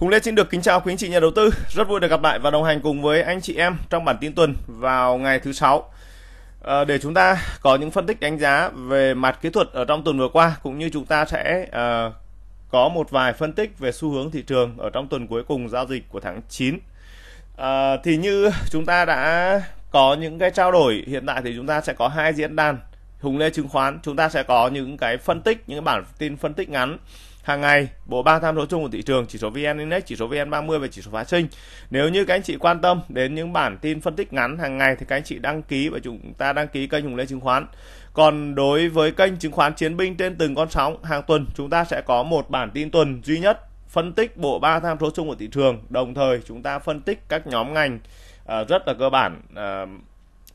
Hùng Lê xin được kính chào quý anh chị nhà đầu tư. Rất vui được gặp lại và đồng hành cùng với anh chị em trong bản tin tuần vào ngày thứ sáu. À, để chúng ta có những phân tích đánh giá về mặt kỹ thuật ở trong tuần vừa qua cũng như chúng ta sẽ à, có một vài phân tích về xu hướng thị trường ở trong tuần cuối cùng giao dịch của tháng 9. À, ờ, thì như chúng ta đã có những cái trao đổi hiện tại thì chúng ta sẽ có hai diễn đàn Hùng Lê chứng khoán, chúng ta sẽ có những cái phân tích, những cái bản tin phân tích ngắn hàng ngày bộ ba tham số chung của thị trường chỉ số VN Index, chỉ số VN30 và chỉ số phái sinh. Nếu như các anh chị quan tâm đến những bản tin phân tích ngắn hàng ngày thì các anh chị đăng ký và chúng ta đăng ký kênh Hùng Lê Chứng khoán. Còn đối với kênh chứng khoán chiến binh trên từng con sóng, hàng tuần chúng ta sẽ có một bản tin tuần duy nhất phân tích bộ ba tham số chung của thị trường, đồng thời chúng ta phân tích các nhóm ngành uh, rất là cơ bản uh,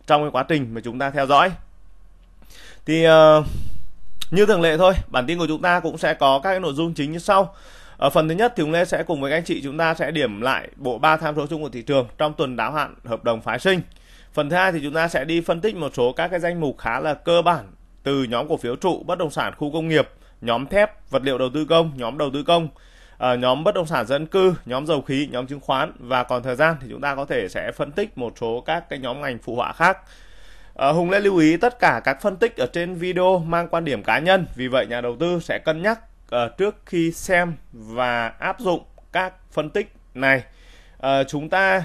trong cái quá trình mà chúng ta theo dõi. Thì uh, như thường lệ thôi, bản tin của chúng ta cũng sẽ có các cái nội dung chính như sau. Ở phần thứ nhất thì chúng ta sẽ cùng với các anh chị chúng ta sẽ điểm lại bộ ba tham số chung của thị trường trong tuần đáo hạn hợp đồng phái sinh. Phần thứ hai thì chúng ta sẽ đi phân tích một số các cái danh mục khá là cơ bản từ nhóm cổ phiếu trụ, bất động sản, khu công nghiệp, nhóm thép, vật liệu đầu tư công, nhóm đầu tư công, ờ, nhóm bất động sản dân cư, nhóm dầu khí, nhóm chứng khoán và còn thời gian thì chúng ta có thể sẽ phân tích một số các cái nhóm ngành phụ họa khác À, Hùng Lê lưu ý tất cả các phân tích ở trên video mang quan điểm cá nhân, vì vậy nhà đầu tư sẽ cân nhắc uh, trước khi xem và áp dụng các phân tích này. Uh, chúng ta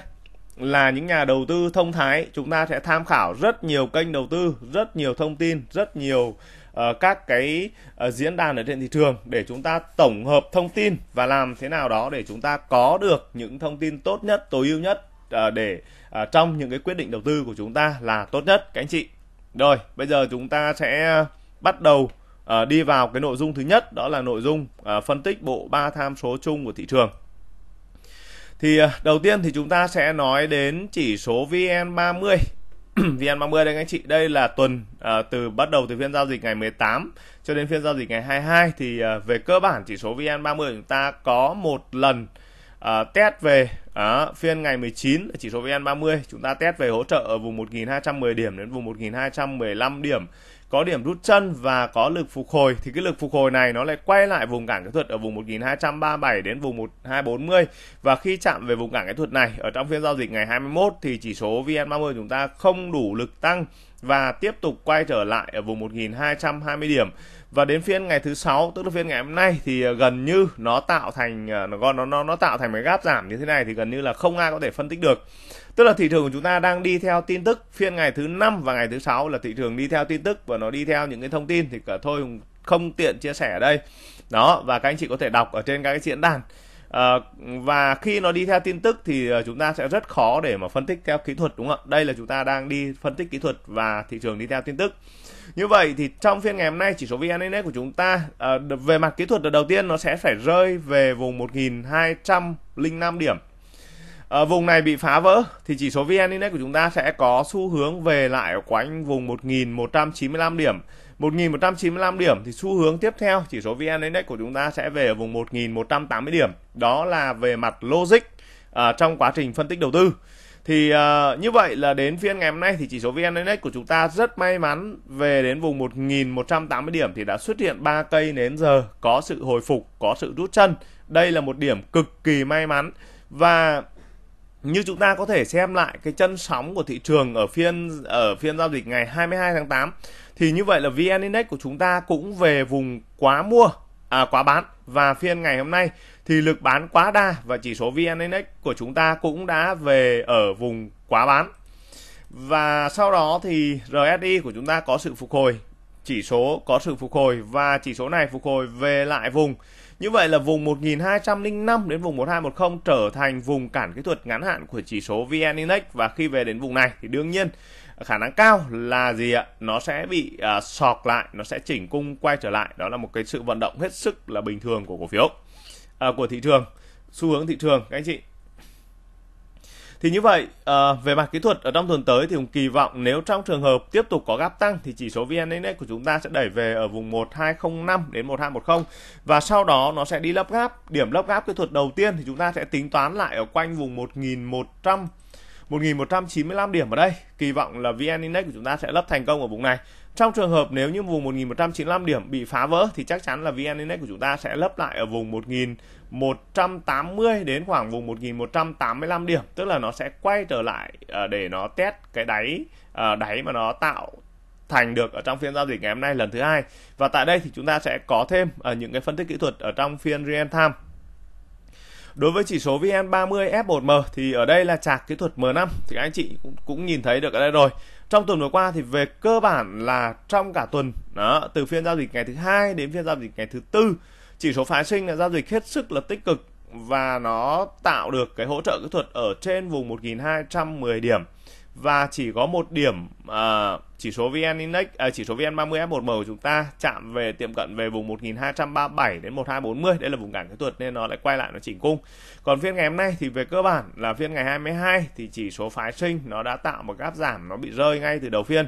là những nhà đầu tư thông thái, chúng ta sẽ tham khảo rất nhiều kênh đầu tư, rất nhiều thông tin, rất nhiều uh, các cái uh, diễn đàn ở trên thị trường để chúng ta tổng hợp thông tin và làm thế nào đó để chúng ta có được những thông tin tốt nhất, tối ưu nhất uh, để À, trong những cái quyết định đầu tư của chúng ta là tốt nhất các anh chị rồi bây giờ chúng ta sẽ bắt đầu à, đi vào cái nội dung thứ nhất đó là nội dung à, phân tích bộ ba tham số chung của thị trường thì đầu tiên thì chúng ta sẽ nói đến chỉ số VN30 VN30 đây các anh chị, đây là tuần từ bắt đầu từ phiên giao dịch ngày 18 cho đến phiên giao dịch ngày 22 thì về cơ bản chỉ số VN30 chúng ta có một lần à, test về à, phiên ngày 19 chỉ số VN30 chúng ta test về hỗ trợ ở vùng 1210 điểm đến vùng 1215 điểm có điểm rút chân và có lực phục hồi thì cái lực phục hồi này nó lại quay lại vùng cản kỹ thuật ở vùng 1237 đến vùng 1240 và khi chạm về vùng cản kỹ thuật này ở trong phiên giao dịch ngày 21 thì chỉ số VN30 chúng ta không đủ lực tăng và tiếp tục quay trở lại ở vùng 1220 điểm và đến phiên ngày thứ sáu tức là phiên ngày hôm nay thì à, gần như nó tạo thành à, nó nó nó nó tạo thành cái gáp giảm như thế này thì gần như là không ai có thể phân tích được tức là thị trường của chúng ta đang đi theo tin tức phiên ngày thứ năm và ngày thứ sáu là thị trường đi theo tin tức và nó đi theo những cái thông tin thì cả thôi không tiện chia sẻ ở đây đó và các anh chị có thể đọc ở trên các cái diễn đàn À, và khi nó đi theo tin tức thì à, chúng ta sẽ rất khó để mà phân tích theo kỹ thuật đúng không ạ? Đây là chúng ta đang đi phân tích kỹ thuật và thị trường đi theo tin tức. Như vậy thì trong phiên ngày hôm nay chỉ số VN Index của chúng ta à, về mặt kỹ thuật đầu tiên nó sẽ phải rơi về vùng 1205 điểm. À, vùng này bị phá vỡ thì chỉ số VN Index của chúng ta sẽ có xu hướng về lại ở quanh vùng 1195 điểm. 1195 điểm thì xu hướng tiếp theo chỉ số VN Index của chúng ta sẽ về ở vùng 1180 điểm. Đó là về mặt logic à, trong quá trình phân tích đầu tư thì uh, như vậy là đến phiên ngày hôm nay thì chỉ số VN Index của chúng ta rất may mắn về đến vùng 1180 điểm thì đã xuất hiện ba cây nến giờ có sự hồi phục, có sự rút chân. Đây là một điểm cực kỳ may mắn và như chúng ta có thể xem lại cái chân sóng của thị trường ở phiên ở phiên giao dịch ngày 22 tháng 8 thì như vậy là VN Index của chúng ta cũng về vùng quá mua à quá bán và phiên ngày hôm nay thì lực bán quá đa và chỉ số VN Index của chúng ta cũng đã về ở vùng quá bán. Và sau đó thì RSI của chúng ta có sự phục hồi, chỉ số có sự phục hồi và chỉ số này phục hồi về lại vùng. Như vậy là vùng 1205 đến vùng 1210 trở thành vùng cản kỹ thuật ngắn hạn của chỉ số VN Index và khi về đến vùng này thì đương nhiên khả năng cao là gì ạ? Nó sẽ bị uh, sọt lại, nó sẽ chỉnh cung quay trở lại. Đó là một cái sự vận động hết sức là bình thường của cổ phiếu à, của thị trường xu hướng thị trường các anh chị thì như vậy à, về mặt kỹ thuật ở trong tuần tới thì cũng kỳ vọng nếu trong trường hợp tiếp tục có gap tăng thì chỉ số vn index của chúng ta sẽ đẩy về ở vùng 1205 đến 1210 và sau đó nó sẽ đi lấp gáp điểm lấp gáp kỹ thuật đầu tiên thì chúng ta sẽ tính toán lại ở quanh vùng 1100 1195 điểm ở đây kỳ vọng là vn index của chúng ta sẽ lấp thành công ở vùng này trong trường hợp nếu như vùng 1.195 điểm bị phá vỡ thì chắc chắn là VN Index của chúng ta sẽ lấp lại ở vùng 1.180 đến khoảng vùng 1.185 điểm, tức là nó sẽ quay trở lại ờ, để nó test cái đáy ờ, đáy mà nó tạo thành được ở trong phiên giao dịch ngày hôm nay lần thứ hai. Và tại đây thì chúng ta sẽ có thêm ở ờ, những cái phân tích kỹ thuật ở trong phiên real time. Đối với chỉ số VN30 F1M thì ở đây là chạc kỹ thuật M5 thì các anh chị cũng, cũng nhìn thấy được ở đây rồi trong tuần vừa qua thì về cơ bản là trong cả tuần đó từ phiên giao dịch ngày thứ hai đến phiên giao dịch ngày thứ tư chỉ số phái sinh là giao dịch hết sức là tích cực và nó tạo được cái hỗ trợ kỹ thuật ở trên vùng 1210 điểm và chỉ có một điểm uh, chỉ số VN Index à, chỉ số VN30 F1M của chúng ta chạm về tiệm cận về vùng 1237 đến 1240 đây là vùng cản kỹ thuật nên nó lại quay lại nó chỉnh cung còn phiên ngày hôm nay thì về cơ bản là phiên ngày 22 thì chỉ số phái sinh nó đã tạo một gáp giảm nó bị rơi ngay từ đầu phiên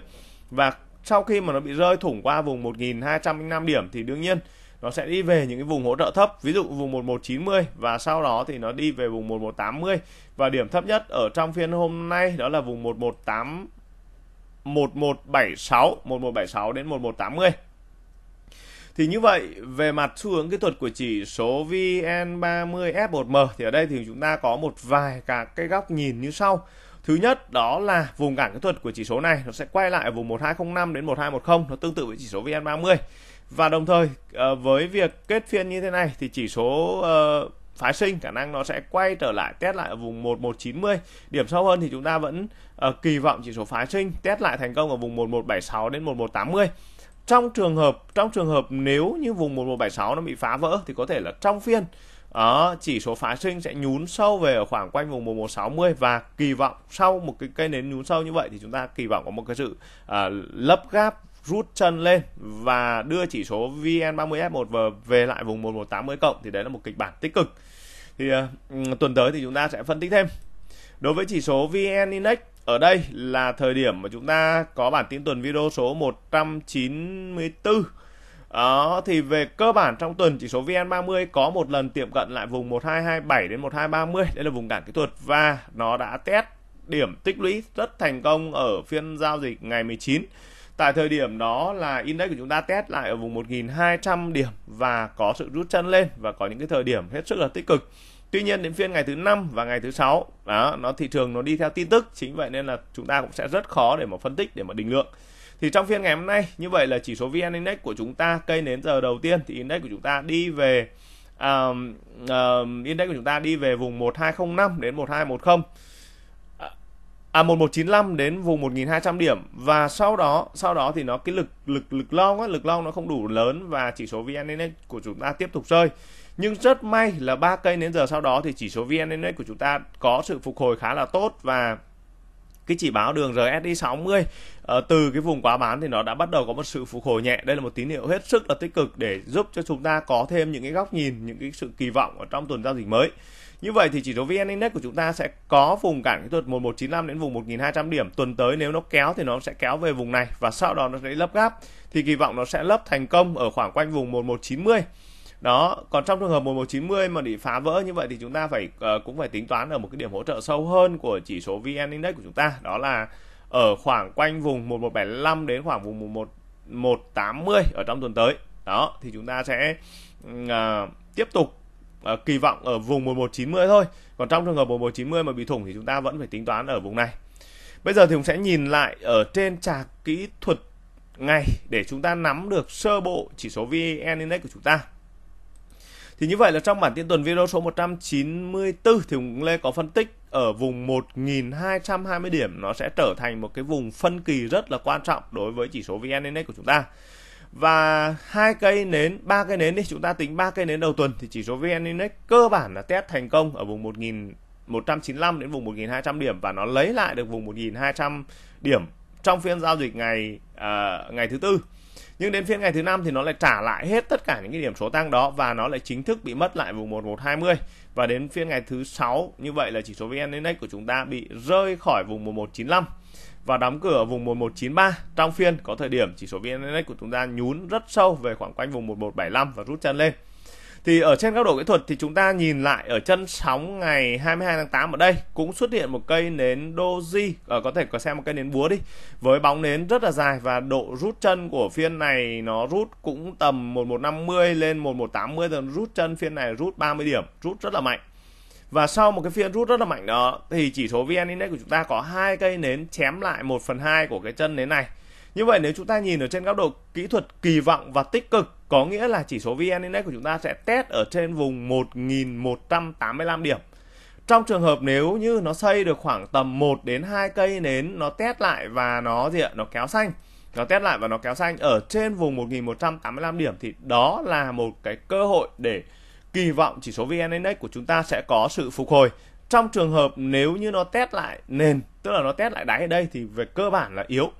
và sau khi mà nó bị rơi thủng qua vùng 1205 điểm thì đương nhiên nó sẽ đi về những cái vùng hỗ trợ thấp ví dụ vùng 1190 và sau đó thì nó đi về vùng 1180 và điểm thấp nhất ở trong phiên hôm nay đó là vùng 118 1176 1176 đến 1180 thì như vậy về mặt xu hướng kỹ thuật của chỉ số VN30F1M thì ở đây thì chúng ta có một vài các cái góc nhìn như sau. Thứ nhất đó là vùng cản kỹ thuật của chỉ số này nó sẽ quay lại ở vùng 1205 đến 1210 nó tương tự với chỉ số VN30. Và đồng thời ờ, với việc kết phiên như thế này thì chỉ số ờ, phái sinh khả năng nó sẽ quay trở lại test lại ở vùng 1190 điểm sâu hơn thì chúng ta vẫn uh, kỳ vọng chỉ số phái sinh test lại thành công ở vùng 1176 đến 1180 trong trường hợp trong trường hợp nếu như vùng 1176 nó bị phá vỡ thì có thể là trong phiên đó, ờ, chỉ số phái sinh sẽ nhún sâu về ở khoảng quanh vùng 1160 và kỳ vọng sau một cái cây nến nhún sâu như vậy thì chúng ta kỳ vọng có một cái sự uh, lấp gáp rút chân lên và đưa chỉ số vn 30 f 1 về lại vùng 1180 cộng thì đấy là một kịch bản tích cực. Thì uh, tuần tới thì chúng ta sẽ phân tích thêm. Đối với chỉ số VN Index ở đây là thời điểm mà chúng ta có bản tin tuần video số 194. Đó thì về cơ bản trong tuần chỉ số VN30 có một lần tiệm cận lại vùng 1227 đến 1230, đây là vùng cản kỹ thuật và nó đã test điểm tích lũy rất thành công ở phiên giao dịch ngày 19 tại thời điểm đó là index của chúng ta test lại ở vùng 1.200 điểm và có sự rút chân lên và có những cái thời điểm hết sức là tích cực Tuy nhiên đến phiên ngày thứ năm và ngày thứ sáu đó nó thị trường nó đi theo tin tức chính vậy nên là chúng ta cũng sẽ rất khó để mà phân tích để mà định lượng thì trong phiên ngày hôm nay như vậy là chỉ số VN Index của chúng ta cây đến giờ đầu tiên thì index của chúng ta đi về um, uh, index của chúng ta đi về vùng 1205 đến 1210 à 1195 đến vùng 1200 điểm và sau đó sau đó thì nó cái lực lực lực long á, lực long nó không đủ lớn và chỉ số VN Index của chúng ta tiếp tục rơi. Nhưng rất may là ba cây đến giờ sau đó thì chỉ số VN Index của chúng ta có sự phục hồi khá là tốt và cái chỉ báo đường RSI 60 ờ, từ cái vùng quá bán thì nó đã bắt đầu có một sự phục hồi nhẹ. Đây là một tín hiệu hết sức là tích cực để giúp cho chúng ta có thêm những cái góc nhìn, những cái sự kỳ vọng ở trong tuần giao dịch mới. Như vậy thì chỉ số VN Index của chúng ta sẽ có vùng cản kỹ thuật 1195 đến vùng 1200 điểm. Tuần tới nếu nó kéo thì nó sẽ kéo về vùng này và sau đó nó sẽ lấp gáp. Thì kỳ vọng nó sẽ lấp thành công ở khoảng quanh vùng 1190 đó còn trong trường hợp 1190 mà bị phá vỡ như vậy thì chúng ta phải uh, cũng phải tính toán ở một cái điểm hỗ trợ sâu hơn của chỉ số VN Index của chúng ta đó là ở khoảng quanh vùng 1175 đến khoảng vùng 1180 ở trong tuần tới đó thì chúng ta sẽ uh, tiếp tục Ờ, kỳ vọng ở vùng 1190 thôi. Còn trong trường hợp 1190 mà bị thủng thì chúng ta vẫn phải tính toán ở vùng này. Bây giờ thì cũng sẽ nhìn lại ở trên trà kỹ thuật ngày để chúng ta nắm được sơ bộ chỉ số VN Index của chúng ta. Thì như vậy là trong bản tin tuần video số 194 thì cũng Lê có phân tích ở vùng 1220 điểm nó sẽ trở thành một cái vùng phân kỳ rất là quan trọng đối với chỉ số VN Index của chúng ta và hai cây nến ba cây nến đi chúng ta tính ba cây nến đầu tuần thì chỉ số VN Index cơ bản là test thành công ở vùng 1195 đến vùng 1200 điểm và nó lấy lại được vùng 1200 điểm trong phiên giao dịch ngày uh, ngày thứ tư nhưng đến phiên ngày thứ năm thì nó lại trả lại hết tất cả những cái điểm số tăng đó và nó lại chính thức bị mất lại vùng 1120 và đến phiên ngày thứ sáu như vậy là chỉ số VN Index của chúng ta bị rơi khỏi vùng 1195 và đóng cửa vùng 1193. Trong phiên có thời điểm chỉ số VN Index của chúng ta nhún rất sâu về khoảng quanh vùng 1175 và rút chân lên. Thì ở trên góc độ kỹ thuật thì chúng ta nhìn lại ở chân sóng ngày 22 tháng 8 ở đây cũng xuất hiện một cây nến doji, ở ờ, có thể có xem một cây nến búa đi, với bóng nến rất là dài và độ rút chân của phiên này nó rút cũng tầm 1150 lên 1180 rồi rút chân phiên này rút 30 điểm, rút rất là mạnh và sau một cái phiên rút rất là mạnh đó thì chỉ số vn index của chúng ta có hai cây nến chém lại một phần hai của cái chân nến này như vậy nếu chúng ta nhìn ở trên góc độ kỹ thuật kỳ vọng và tích cực có nghĩa là chỉ số vn index của chúng ta sẽ test ở trên vùng 1185 điểm trong trường hợp nếu như nó xây được khoảng tầm 1 đến 2 cây nến nó test lại và nó gì ạ nó kéo xanh nó test lại và nó kéo xanh ở trên vùng 1185 điểm thì đó là một cái cơ hội để kỳ vọng chỉ số VN Index của chúng ta sẽ có sự phục hồi. Trong trường hợp nếu như nó test lại nền, tức là nó test lại đáy ở đây thì về cơ bản là yếu.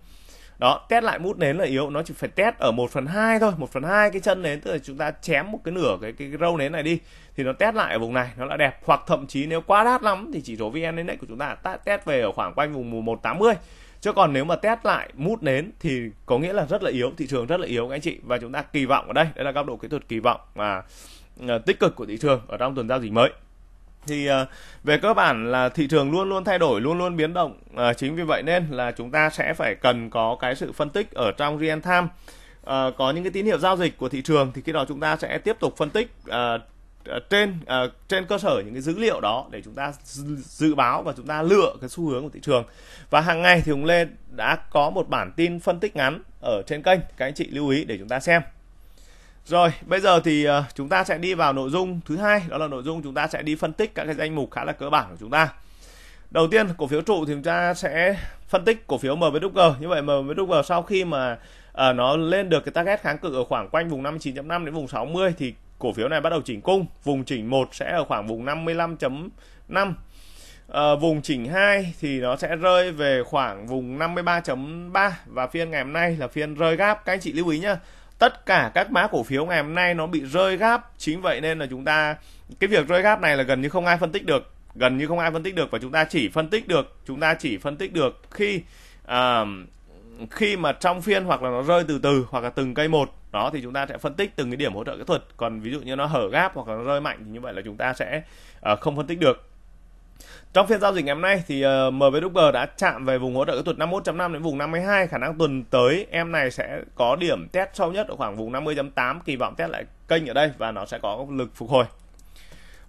Đó, test lại mút nến là yếu, nó chỉ phải test ở 1 phần 2 thôi, 1 phần 2 cái chân nến, tức là chúng ta chém một cái nửa cái, cái, cái râu nến này đi, thì nó test lại ở vùng này, nó là đẹp. Hoặc thậm chí nếu quá đắt lắm thì chỉ số VN Index của chúng ta test về ở khoảng quanh vùng 180 chứ còn nếu mà test lại mút nến thì có nghĩa là rất là yếu thị trường rất là yếu các anh chị và chúng ta kỳ vọng ở đây đây là góc độ kỹ thuật kỳ vọng mà Ờ, tích cực của thị trường ở trong tuần giao dịch mới thì ờ, về cơ bản là thị trường luôn luôn thay đổi luôn luôn biến động ờ, chính vì vậy nên là chúng ta sẽ phải cần có cái sự phân tích ở trong real time có những cái tín hiệu giao dịch của thị trường thì khi đó chúng ta sẽ tiếp tục phân tích trên trên cơ sở những cái dữ liệu đó để chúng ta dự báo và chúng ta lựa cái xu hướng của thị trường và hàng ngày thì ông Lê đã có một bản tin phân tích ngắn ở trên kênh các anh chị lưu ý để chúng ta xem rồi, bây giờ thì ờ, chúng ta sẽ đi vào nội dung thứ hai, đó là nội dung chúng ta sẽ đi phân tích các cái danh mục khá là cơ bản của chúng ta. Đầu tiên, cổ phiếu trụ thì chúng ta sẽ phân tích cổ phiếu MVDG. Như vậy MVDG sau khi mà uh, nó lên được cái target kháng cự ở khoảng quanh vùng 59.5 đến vùng 60 thì cổ phiếu này bắt đầu chỉnh cung, vùng chỉnh 1 sẽ ở khoảng vùng 55.5 À, uh, vùng chỉnh 2 thì nó sẽ rơi về khoảng vùng 53.3 và phiên ngày hôm nay là phiên rơi gap các anh chị lưu ý nhá tất cả các mã cổ phiếu ngày hôm nay nó bị rơi gáp chính vậy nên là chúng ta cái việc rơi gáp này là gần như không ai phân tích được gần như không ai phân tích được và chúng ta chỉ phân tích được chúng ta chỉ phân tích được khi uh, khi mà trong phiên hoặc là nó rơi từ từ hoặc là từng cây một đó thì chúng ta sẽ phân tích từng cái điểm hỗ trợ kỹ thuật còn ví dụ như nó hở gáp hoặc là nó rơi mạnh thì như vậy là chúng ta sẽ uh, không phân tích được trong phiên giao dịch ngày hôm nay thì ờ, MVDG đã chạm về vùng hỗ trợ kỹ thuật 51.5 đến vùng 52, khả năng tuần tới em này sẽ có điểm test sâu nhất ở khoảng vùng 50.8, kỳ vọng test lại kênh ở đây và nó sẽ có lực phục hồi.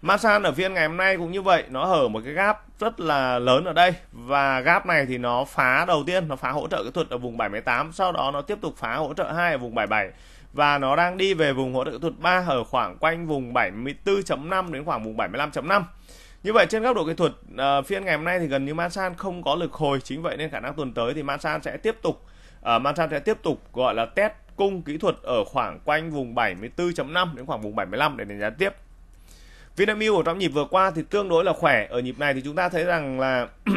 Masan ở phiên ngày hôm nay cũng như vậy, nó hở một cái gap rất là lớn ở đây và gap này thì nó phá đầu tiên, nó phá hỗ trợ kỹ thuật ở vùng 78, sau đó nó tiếp tục phá hỗ trợ 2 ở vùng 77 và nó đang đi về vùng hỗ trợ kỹ thuật 3 ở khoảng quanh vùng 74.5 đến khoảng vùng 75.5 như vậy trên góc độ kỹ thuật uh, phiên ngày hôm nay thì gần như Masan không có lực hồi chính vậy nên khả năng tuần tới thì Masan sẽ tiếp tục uh, ờ, Masan sẽ tiếp tục gọi là test cung kỹ thuật ở khoảng quanh vùng 74.5 đến khoảng vùng 75 để đánh giá tiếp. Vinamilk ở trong nhịp vừa qua thì tương đối là khỏe. Ở nhịp này thì chúng ta thấy rằng là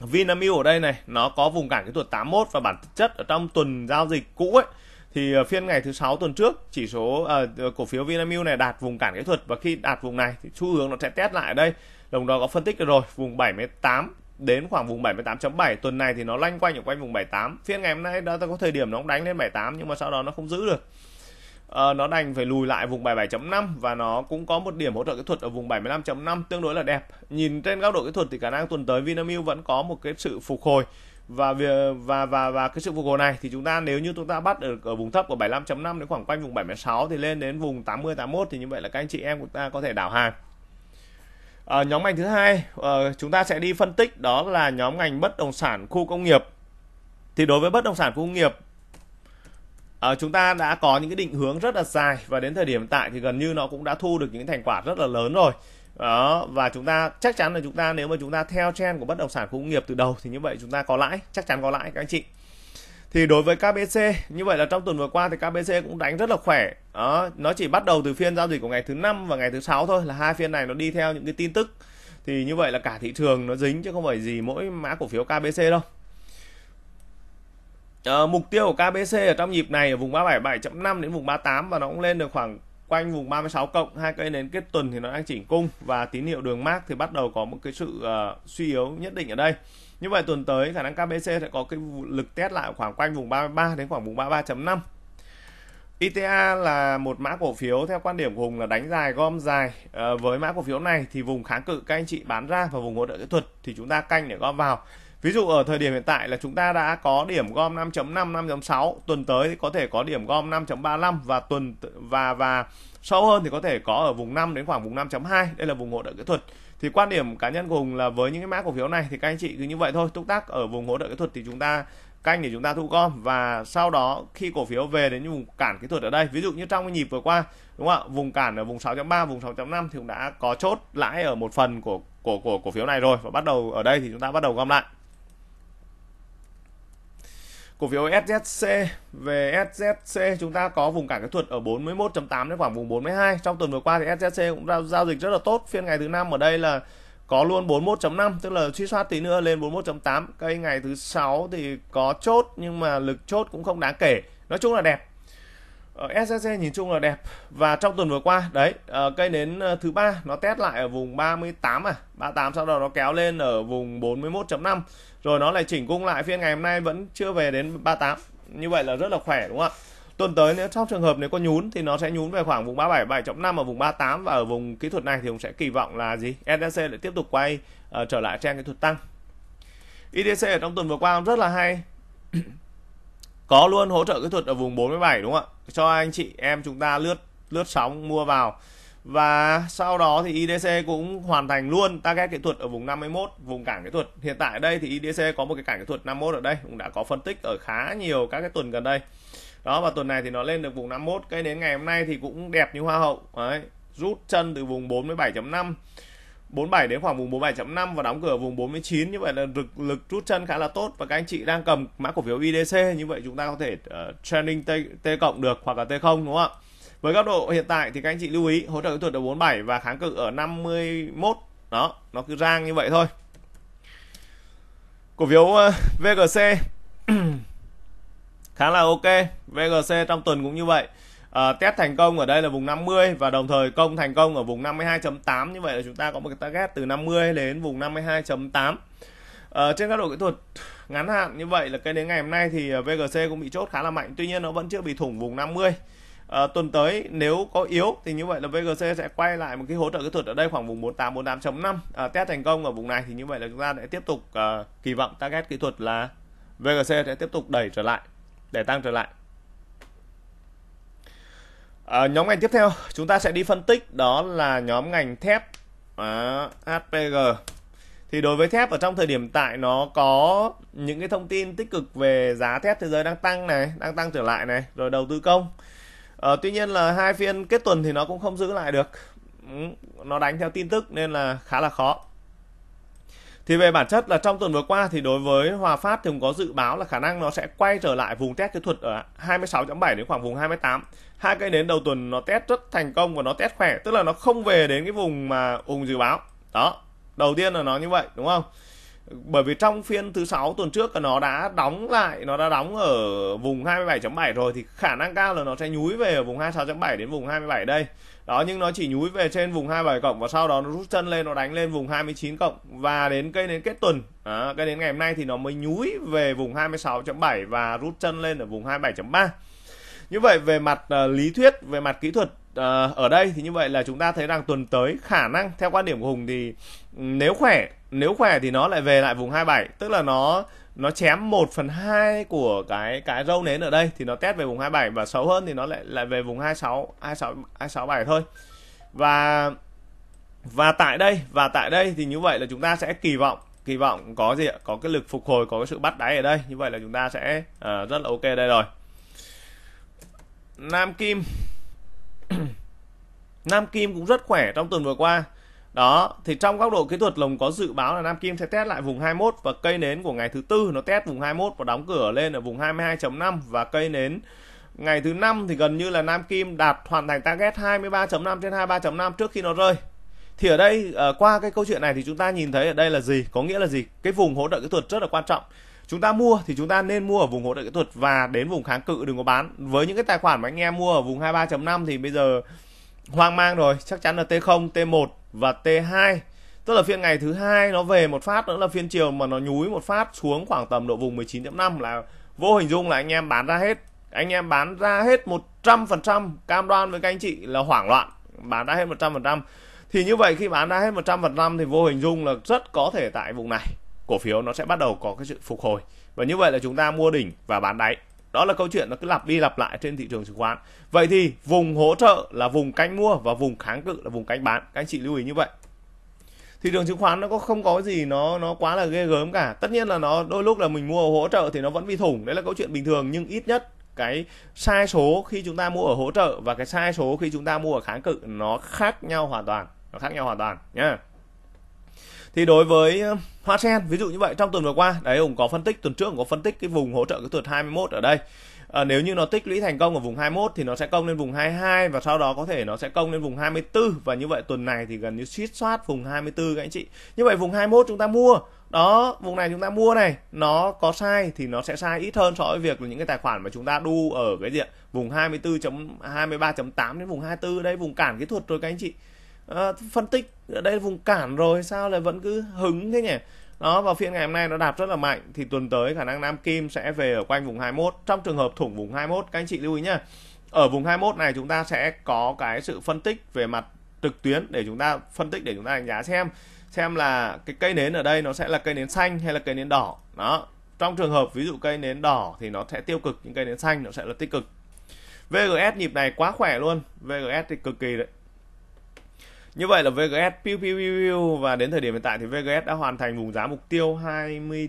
Vinamilk ở đây này nó có vùng cản kỹ thuật 81 và bản chất ở trong tuần giao dịch cũ ấy thì ờ, phiên ngày thứ sáu tuần trước chỉ số uh, cổ phiếu Vinamilk này đạt vùng cản kỹ thuật và khi đạt vùng này thì xu hướng nó sẽ test lại ở đây đồng đó có phân tích rồi vùng 78 đến khoảng vùng 78.7 tuần này thì nó lanh quanh ở quanh vùng 78 phiên ngày hôm nay đã có thời điểm nó cũng đánh lên 78 nhưng mà sau đó nó không giữ được Uh, nó đành phải lùi lại vùng 77.5 và nó cũng có một điểm hỗ trợ kỹ thuật ở vùng 75.5 tương đối là đẹp. Nhìn trên góc độ kỹ thuật thì khả năng tuần tới Vinamilk vẫn có một cái sự phục hồi và và và và cái sự phục hồi này thì chúng ta nếu như chúng ta bắt được ở vùng thấp của 75.5 đến khoảng quanh vùng 76 thì lên đến vùng 80 81 thì như vậy là các anh chị em chúng ta có thể đảo hàng. À, nhóm ngành thứ hai à, chúng ta sẽ đi phân tích đó là nhóm ngành bất động sản khu công nghiệp. Thì đối với bất động sản khu công nghiệp à, chúng ta đã có những cái định hướng rất là dài và đến thời điểm tại thì gần như nó cũng đã thu được những thành quả rất là lớn rồi đó và chúng ta chắc chắn là chúng ta nếu mà chúng ta theo trend của bất động sản khu công nghiệp từ đầu thì như vậy chúng ta có lãi chắc chắn có lãi các anh chị thì đối với KBC như vậy là trong tuần vừa qua thì KBC cũng đánh rất là khỏe đó nó chỉ bắt đầu từ phiên giao dịch của ngày thứ năm và ngày thứ sáu thôi là hai phiên này nó đi theo những cái tin tức thì như vậy là cả thị trường nó dính chứ không phải gì mỗi mã cổ phiếu KBC đâu à, mục tiêu của KBC ở trong nhịp này ở vùng 377.5 đến vùng 38 và nó cũng lên được khoảng quanh vùng 36 cộng hai cây nến kết tuần thì nó đang chỉnh cung và tín hiệu đường mát thì bắt đầu có một cái sự uh, suy yếu nhất định ở đây như vậy tuần tới khả năng KBC sẽ có cái lực test lại khoảng quanh vùng 33 đến khoảng vùng 33.5 ITA là một mã cổ phiếu theo quan điểm của Hùng là đánh dài gom dài à, với mã cổ phiếu này thì vùng kháng cự các anh chị bán ra và vùng hỗ trợ kỹ thuật thì chúng ta canh để gom vào Ví dụ ở thời điểm hiện tại là chúng ta đã có điểm gom 5.5, 5.6, tuần tới thì có thể có điểm gom 5.35 và tuần và và sâu hơn thì có thể có ở vùng 5 đến khoảng vùng 5.2, đây là vùng hỗ trợ kỹ thuật. Thì quan điểm cá nhân cùng là với những cái mã cổ phiếu này thì các anh chị cứ như vậy thôi, túc tác ở vùng hỗ trợ kỹ thuật thì chúng ta canh để chúng ta thu gom và sau đó khi cổ phiếu về đến vùng cản kỹ thuật ở đây ví dụ như trong cái nhịp vừa qua đúng không ạ vùng cản ở vùng 6.3 vùng 6.5 thì cũng đã có chốt lãi ở một phần của của của cổ phiếu này rồi và bắt đầu ở đây thì chúng ta bắt đầu gom lại cổ phiếu SZC về SZC chúng ta có vùng cản kỹ thuật ở 41.8 đến khoảng vùng 42 trong tuần vừa qua thì SZC cũng ra giao dịch rất là tốt phiên ngày thứ năm ở đây là có luôn 41.5 tức là suy soát tí nữa lên 41.8 cây ngày thứ sáu thì có chốt nhưng mà lực chốt cũng không đáng kể nói chung là đẹp Ờ, SJC nhìn chung là đẹp và trong tuần vừa qua đấy ờ, cây nến ờ, thứ ba nó test lại ở vùng 38 à 38 sau đó nó kéo lên ở vùng 41.5 rồi nó lại chỉnh cung lại phiên ngày hôm nay vẫn chưa về đến 38 như vậy là rất là khỏe đúng không ạ tuần tới nếu trong trường hợp nếu có nhún thì nó sẽ nhún về khoảng vùng 37 7.5 ở vùng 38 và ở vùng kỹ thuật này thì cũng sẽ kỳ vọng là gì SJC lại tiếp tục quay uh, trở lại trang kỹ thuật tăng IDC e ở trong tuần vừa qua rất là hay có luôn hỗ trợ kỹ thuật ở vùng 47 đúng không ạ cho anh chị em chúng ta lướt lướt sóng mua vào và sau đó thì IDC cũng hoàn thành luôn target kỹ thuật ở vùng 51 vùng cản kỹ thuật hiện tại đây thì IDC có một cái cản kỹ thuật 51 ở đây cũng đã có phân tích ở khá nhiều các cái tuần gần đây đó và tuần này thì nó lên được vùng 51 cái đến ngày hôm nay thì cũng đẹp như hoa hậu đấy rút chân từ vùng 47.5 47 đến khoảng vùng 47.5 và đóng cửa vùng 49 như vậy là lực lực rút chân khá là tốt và các anh chị đang cầm mã cổ phiếu IDC như vậy chúng ta có thể uh, trending T, T cộng được hoặc là T không đúng không ạ? Với góc độ hiện tại thì các anh chị lưu ý hỗ trợ kỹ thuật ở 47 và kháng cự ở 51 đó nó cứ rang như vậy thôi. Cổ phiếu uh, ờ, VGC khá là ok VGC trong tuần cũng như vậy Ờ, test thành công ở đây là vùng 50 và đồng thời công thành công ở vùng 52.8 như vậy là chúng ta có một cái target từ 50 đến vùng 52.8 Ờ, trên các độ kỹ thuật ngắn hạn như vậy là cái đến ngày hôm nay thì ờ, VGC cũng bị chốt khá là mạnh tuy nhiên nó vẫn chưa bị thủng vùng 50 à, ờ, tuần tới nếu có yếu thì như vậy là VGC sẽ quay lại một cái hỗ trợ kỹ thuật ở đây khoảng vùng 48 48.5 à, test thành công ở vùng này thì như vậy là chúng ta sẽ tiếp tục à, kỳ vọng target kỹ thuật là VGC sẽ tiếp tục đẩy trở lại để tăng trở lại À, nhóm ngành tiếp theo chúng ta sẽ đi phân tích đó là nhóm ngành thép à, HPG. Thì đối với thép ở trong thời điểm tại nó có những cái thông tin tích cực về giá thép thế giới đang tăng này, đang tăng trở lại này, rồi đầu tư công. À, tuy nhiên là hai phiên kết tuần thì nó cũng không giữ lại được. Ừ, nó đánh theo tin tức nên là khá là khó. Thì về bản chất là trong tuần vừa qua thì đối với Hòa Phát thì cũng có dự báo là khả năng nó sẽ quay trở lại vùng test kỹ thuật ở 26.7 đến khoảng vùng 28. Hai cây nến đầu tuần nó test rất thành công và nó test khỏe, tức là nó không về đến cái vùng mà vùng dự báo. Đó, đầu tiên là nó như vậy đúng không? Bởi vì trong phiên thứ sáu tuần trước là nó đã đóng lại, nó đã đóng ở vùng 27.7 rồi thì khả năng cao là nó sẽ nhúi về ở vùng 26.7 đến vùng 27 đây đó nhưng nó chỉ nhúi về trên vùng 27 cộng và sau đó nó rút chân lên nó đánh lên vùng 29 cộng và đến cây đến kết tuần à, cây đến ngày hôm nay thì nó mới nhúi về vùng 26.7 và rút chân lên ở vùng 27.3 như vậy về mặt uh, lý thuyết về mặt kỹ thuật uh, ở đây thì như vậy là chúng ta thấy rằng tuần tới khả năng theo quan điểm của Hùng thì ừ, nếu khỏe nếu khỏe thì nó lại về lại vùng 27 tức là nó nó chém 1 phần 2 của cái cái râu nến ở đây thì nó test về vùng 27 và xấu hơn thì nó lại lại về vùng 26 26 267 thôi và và tại đây và tại đây thì như vậy là chúng ta sẽ kỳ vọng kỳ vọng có gì ạ có cái lực phục hồi có cái sự bắt đáy ở đây như vậy là chúng ta sẽ uh, rất là ok đây rồi Nam Kim Nam Kim cũng rất khỏe trong tuần vừa qua đó thì trong góc độ kỹ thuật lồng có dự báo là Nam Kim sẽ test lại vùng 21 và cây nến của ngày thứ tư nó test vùng 21 và đóng cửa lên ở vùng 22.5 và cây nến ngày thứ năm thì gần như là Nam Kim đạt hoàn thành target 23.5 trên 23.5 trước khi nó rơi thì ở đây ờ, qua cái câu chuyện này thì chúng ta nhìn thấy ở đây là gì có nghĩa là gì cái vùng hỗ trợ kỹ thuật rất là quan trọng chúng ta mua thì chúng ta nên mua ở vùng hỗ trợ kỹ thuật và đến vùng kháng cự đừng có bán với những cái tài khoản mà anh em mua ở vùng 23.5 thì bây giờ hoang mang rồi chắc chắn là T0 T1 và T2 tức là phiên ngày thứ hai nó về một phát nữa là phiên chiều mà nó nhúi một phát xuống khoảng tầm độ vùng 19.5 là vô hình dung là anh em bán ra hết anh em bán ra hết 100% cam đoan với các anh chị là hoảng loạn bán ra hết 100% thì như vậy khi bán ra hết 100% thì vô hình dung là rất có thể tại vùng này cổ phiếu nó sẽ bắt đầu có cái sự phục hồi và như vậy là chúng ta mua đỉnh và bán đáy đó là câu chuyện nó cứ lặp đi lặp lại trên thị trường chứng khoán vậy thì vùng hỗ trợ là vùng cánh mua và vùng kháng cự là vùng cánh bán các anh chị lưu ý như vậy thị trường chứng khoán nó có không có gì nó nó quá là ghê gớm cả tất nhiên là nó đôi lúc là mình mua ở hỗ trợ thì nó vẫn bị thủng đấy là câu chuyện bình thường nhưng ít nhất cái sai số khi chúng ta mua ở hỗ trợ và cái sai số khi chúng ta mua ở kháng cự nó khác nhau hoàn toàn nó khác nhau hoàn toàn nhá thì đối với Hoa sen ví dụ như vậy trong tuần vừa qua đấy ông có phân tích tuần trước ông có phân tích cái vùng hỗ trợ cái tuột 21 ở đây à, nếu như nó tích lũy thành công ở vùng 21 thì nó sẽ công lên vùng 22 và sau đó có thể nó sẽ công lên vùng 24 và như vậy tuần này thì gần như suýt soát vùng 24 các anh chị như vậy vùng 21 chúng ta mua đó vùng này chúng ta mua này nó có sai thì nó sẽ sai ít hơn so với việc là những cái tài khoản mà chúng ta đu ở cái gì ạ vùng 24.23.8 đến vùng 24 đây vùng cản kỹ thuật rồi các anh chị à, phân tích ở đây vùng cản rồi sao lại vẫn cứ hứng thế nhỉ đó vào phiên ngày hôm nay nó đạp rất là mạnh thì tuần tới khả năng Nam Kim sẽ về ở quanh vùng 21 trong trường hợp thủng vùng 21 các anh chị lưu ý nhá ở vùng 21 này chúng ta sẽ có cái sự phân tích về mặt trực tuyến để chúng ta phân tích để chúng ta đánh giá xem xem là cái cây nến ở đây nó sẽ là cây nến xanh hay là cây nến đỏ đó trong trường hợp ví dụ cây nến đỏ thì nó sẽ tiêu cực những cây nến xanh nó sẽ là tích cực VGS nhịp này quá khỏe luôn VGS thì cực kỳ đấy như vậy là VGS piu piu piu piu và đến thời điểm hiện tại thì VGS đã hoàn thành vùng giá mục tiêu 20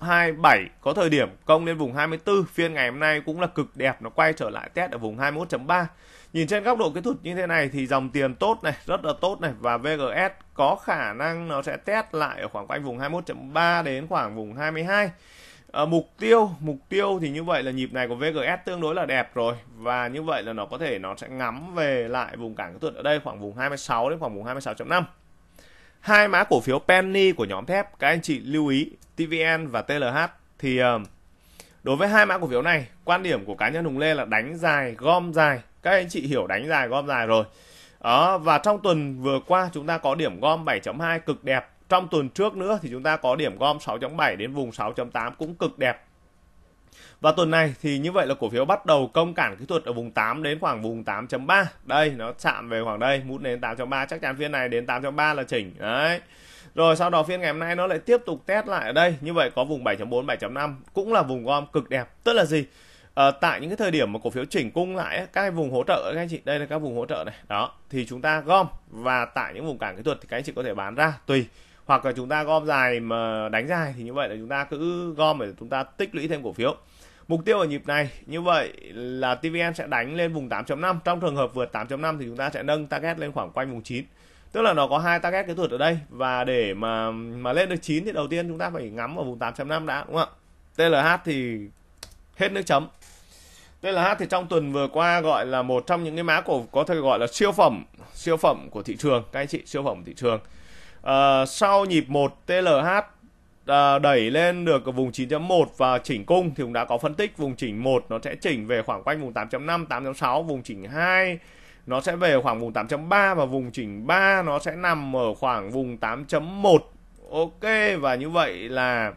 27 có thời điểm công lên vùng 24 phiên ngày hôm nay cũng là cực đẹp nó quay trở lại test ở vùng 21.3 nhìn trên góc độ kỹ thuật như thế này thì dòng tiền tốt này rất là tốt này và VGS có khả năng nó sẽ test lại ở khoảng quanh vùng 21.3 đến khoảng vùng 22 À, mục tiêu mục tiêu thì như vậy là nhịp này của VGS tương đối là đẹp rồi và như vậy là nó có thể nó sẽ ngắm về lại vùng cản kỹ thuật ở đây khoảng vùng 26 đến khoảng vùng 26.5 hai mã cổ phiếu penny của nhóm thép các anh chị lưu ý TVN và TLH thì ờ, đối với hai mã cổ phiếu này quan điểm của cá nhân Hùng Lê là đánh dài gom dài các anh chị hiểu đánh dài gom dài rồi đó, ờ, và trong tuần vừa qua chúng ta có điểm gom 7.2 cực đẹp trong tuần trước nữa thì chúng ta có điểm gom 6.7 đến vùng 6.8 cũng cực đẹp. Và tuần này thì như vậy là cổ phiếu bắt đầu công cản kỹ thuật ở vùng 8 đến khoảng vùng 8.3. Đây, nó chạm về khoảng đây, mút đến 8.3, chắc chắn phiên này đến 8.3 là chỉnh. Đấy. Rồi sau đó phiên ngày hôm nay nó lại tiếp tục test lại ở đây, như vậy có vùng 7.4, 7.5 cũng là vùng gom cực đẹp. Tức là gì? À, tại những cái thời điểm mà cổ phiếu chỉnh cung lại các cái vùng hỗ trợ các anh chị đây là các vùng hỗ trợ này đó thì chúng ta gom và tại những vùng cản kỹ thuật thì các anh chị có thể bán ra tùy hoặc là chúng ta gom dài mà đánh dài thì như vậy là chúng ta cứ gom để chúng ta tích lũy thêm cổ phiếu mục tiêu ở nhịp này như vậy là TVN sẽ đánh lên vùng 8.5 trong trường hợp vượt 8.5 thì chúng ta sẽ nâng target lên khoảng quanh vùng 9 tức là nó có hai target kỹ thuật ở đây và để mà mà lên được 9 thì đầu tiên chúng ta phải ngắm ở vùng 8.5 đã đúng không ạ TLH thì hết nước chấm TLH thì trong tuần vừa qua gọi là một trong những cái mã cổ có thể gọi là siêu phẩm siêu phẩm của thị trường các anh chị siêu phẩm của thị trường Ờ, sau nhịp 1 TLH uh, ờ, đẩy lên được vùng 9.1 và chỉnh cung thì cũng đã có phân tích vùng chỉnh 1 nó sẽ chỉnh về khoảng quanh vùng 8.5, 8.6, vùng chỉnh 2 nó sẽ về khoảng vùng 8.3 và vùng chỉnh 3 nó sẽ nằm ở khoảng vùng 8.1. Ok và như vậy là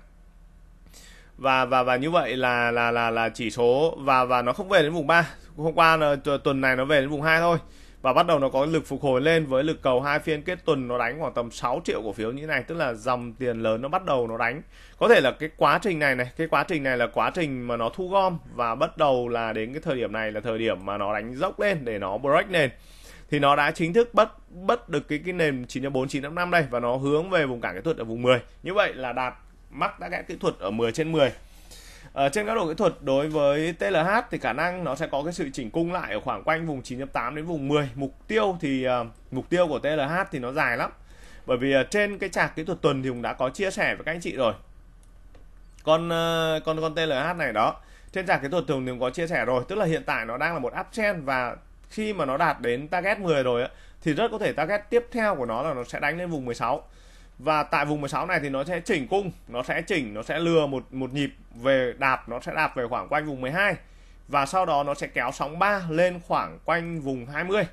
và và và như vậy là là là là chỉ số và và nó không về đến vùng 3. Hôm qua là, tuần này nó về đến vùng 2 thôi và bắt đầu nó có lực phục hồi lên với lực cầu hai phiên kết tuần nó đánh khoảng tầm 6 triệu cổ phiếu như thế này tức là dòng tiền lớn nó bắt đầu nó đánh có thể là cái quá trình này này cái quá trình này là quá trình mà nó thu gom và bắt đầu là đến cái thời điểm này là thời điểm mà nó đánh dốc lên để nó break nền thì nó đã chính thức bắt bắt được cái cái nền 94955 đây và nó hướng về vùng cản kỹ thuật ở vùng 10 như vậy là đạt mắc đã kỹ thuật ở 10 trên 10 ở ờ, trên các độ kỹ thuật đối với TLH thì khả năng nó sẽ có cái sự chỉnh cung lại ở khoảng quanh vùng 9.8 đến vùng 10. Mục tiêu thì uh, mục tiêu của TLH thì nó dài lắm. Bởi vì uh, trên cái chạc kỹ thuật tuần thì cũng đã có chia sẻ với các anh chị rồi. Con uh, con con TLH này đó, trên chạc kỹ thuật tuần thì cũng có chia sẻ rồi, tức là hiện tại nó đang là một uptrend và khi mà nó đạt đến target 10 rồi á thì rất có thể target tiếp theo của nó là nó sẽ đánh lên vùng 16 và tại vùng 16 này thì nó sẽ chỉnh cung nó sẽ chỉnh nó sẽ lừa một một nhịp về đạp nó sẽ đạp về khoảng quanh vùng 12 và sau đó nó sẽ kéo sóng 3 lên khoảng quanh vùng 20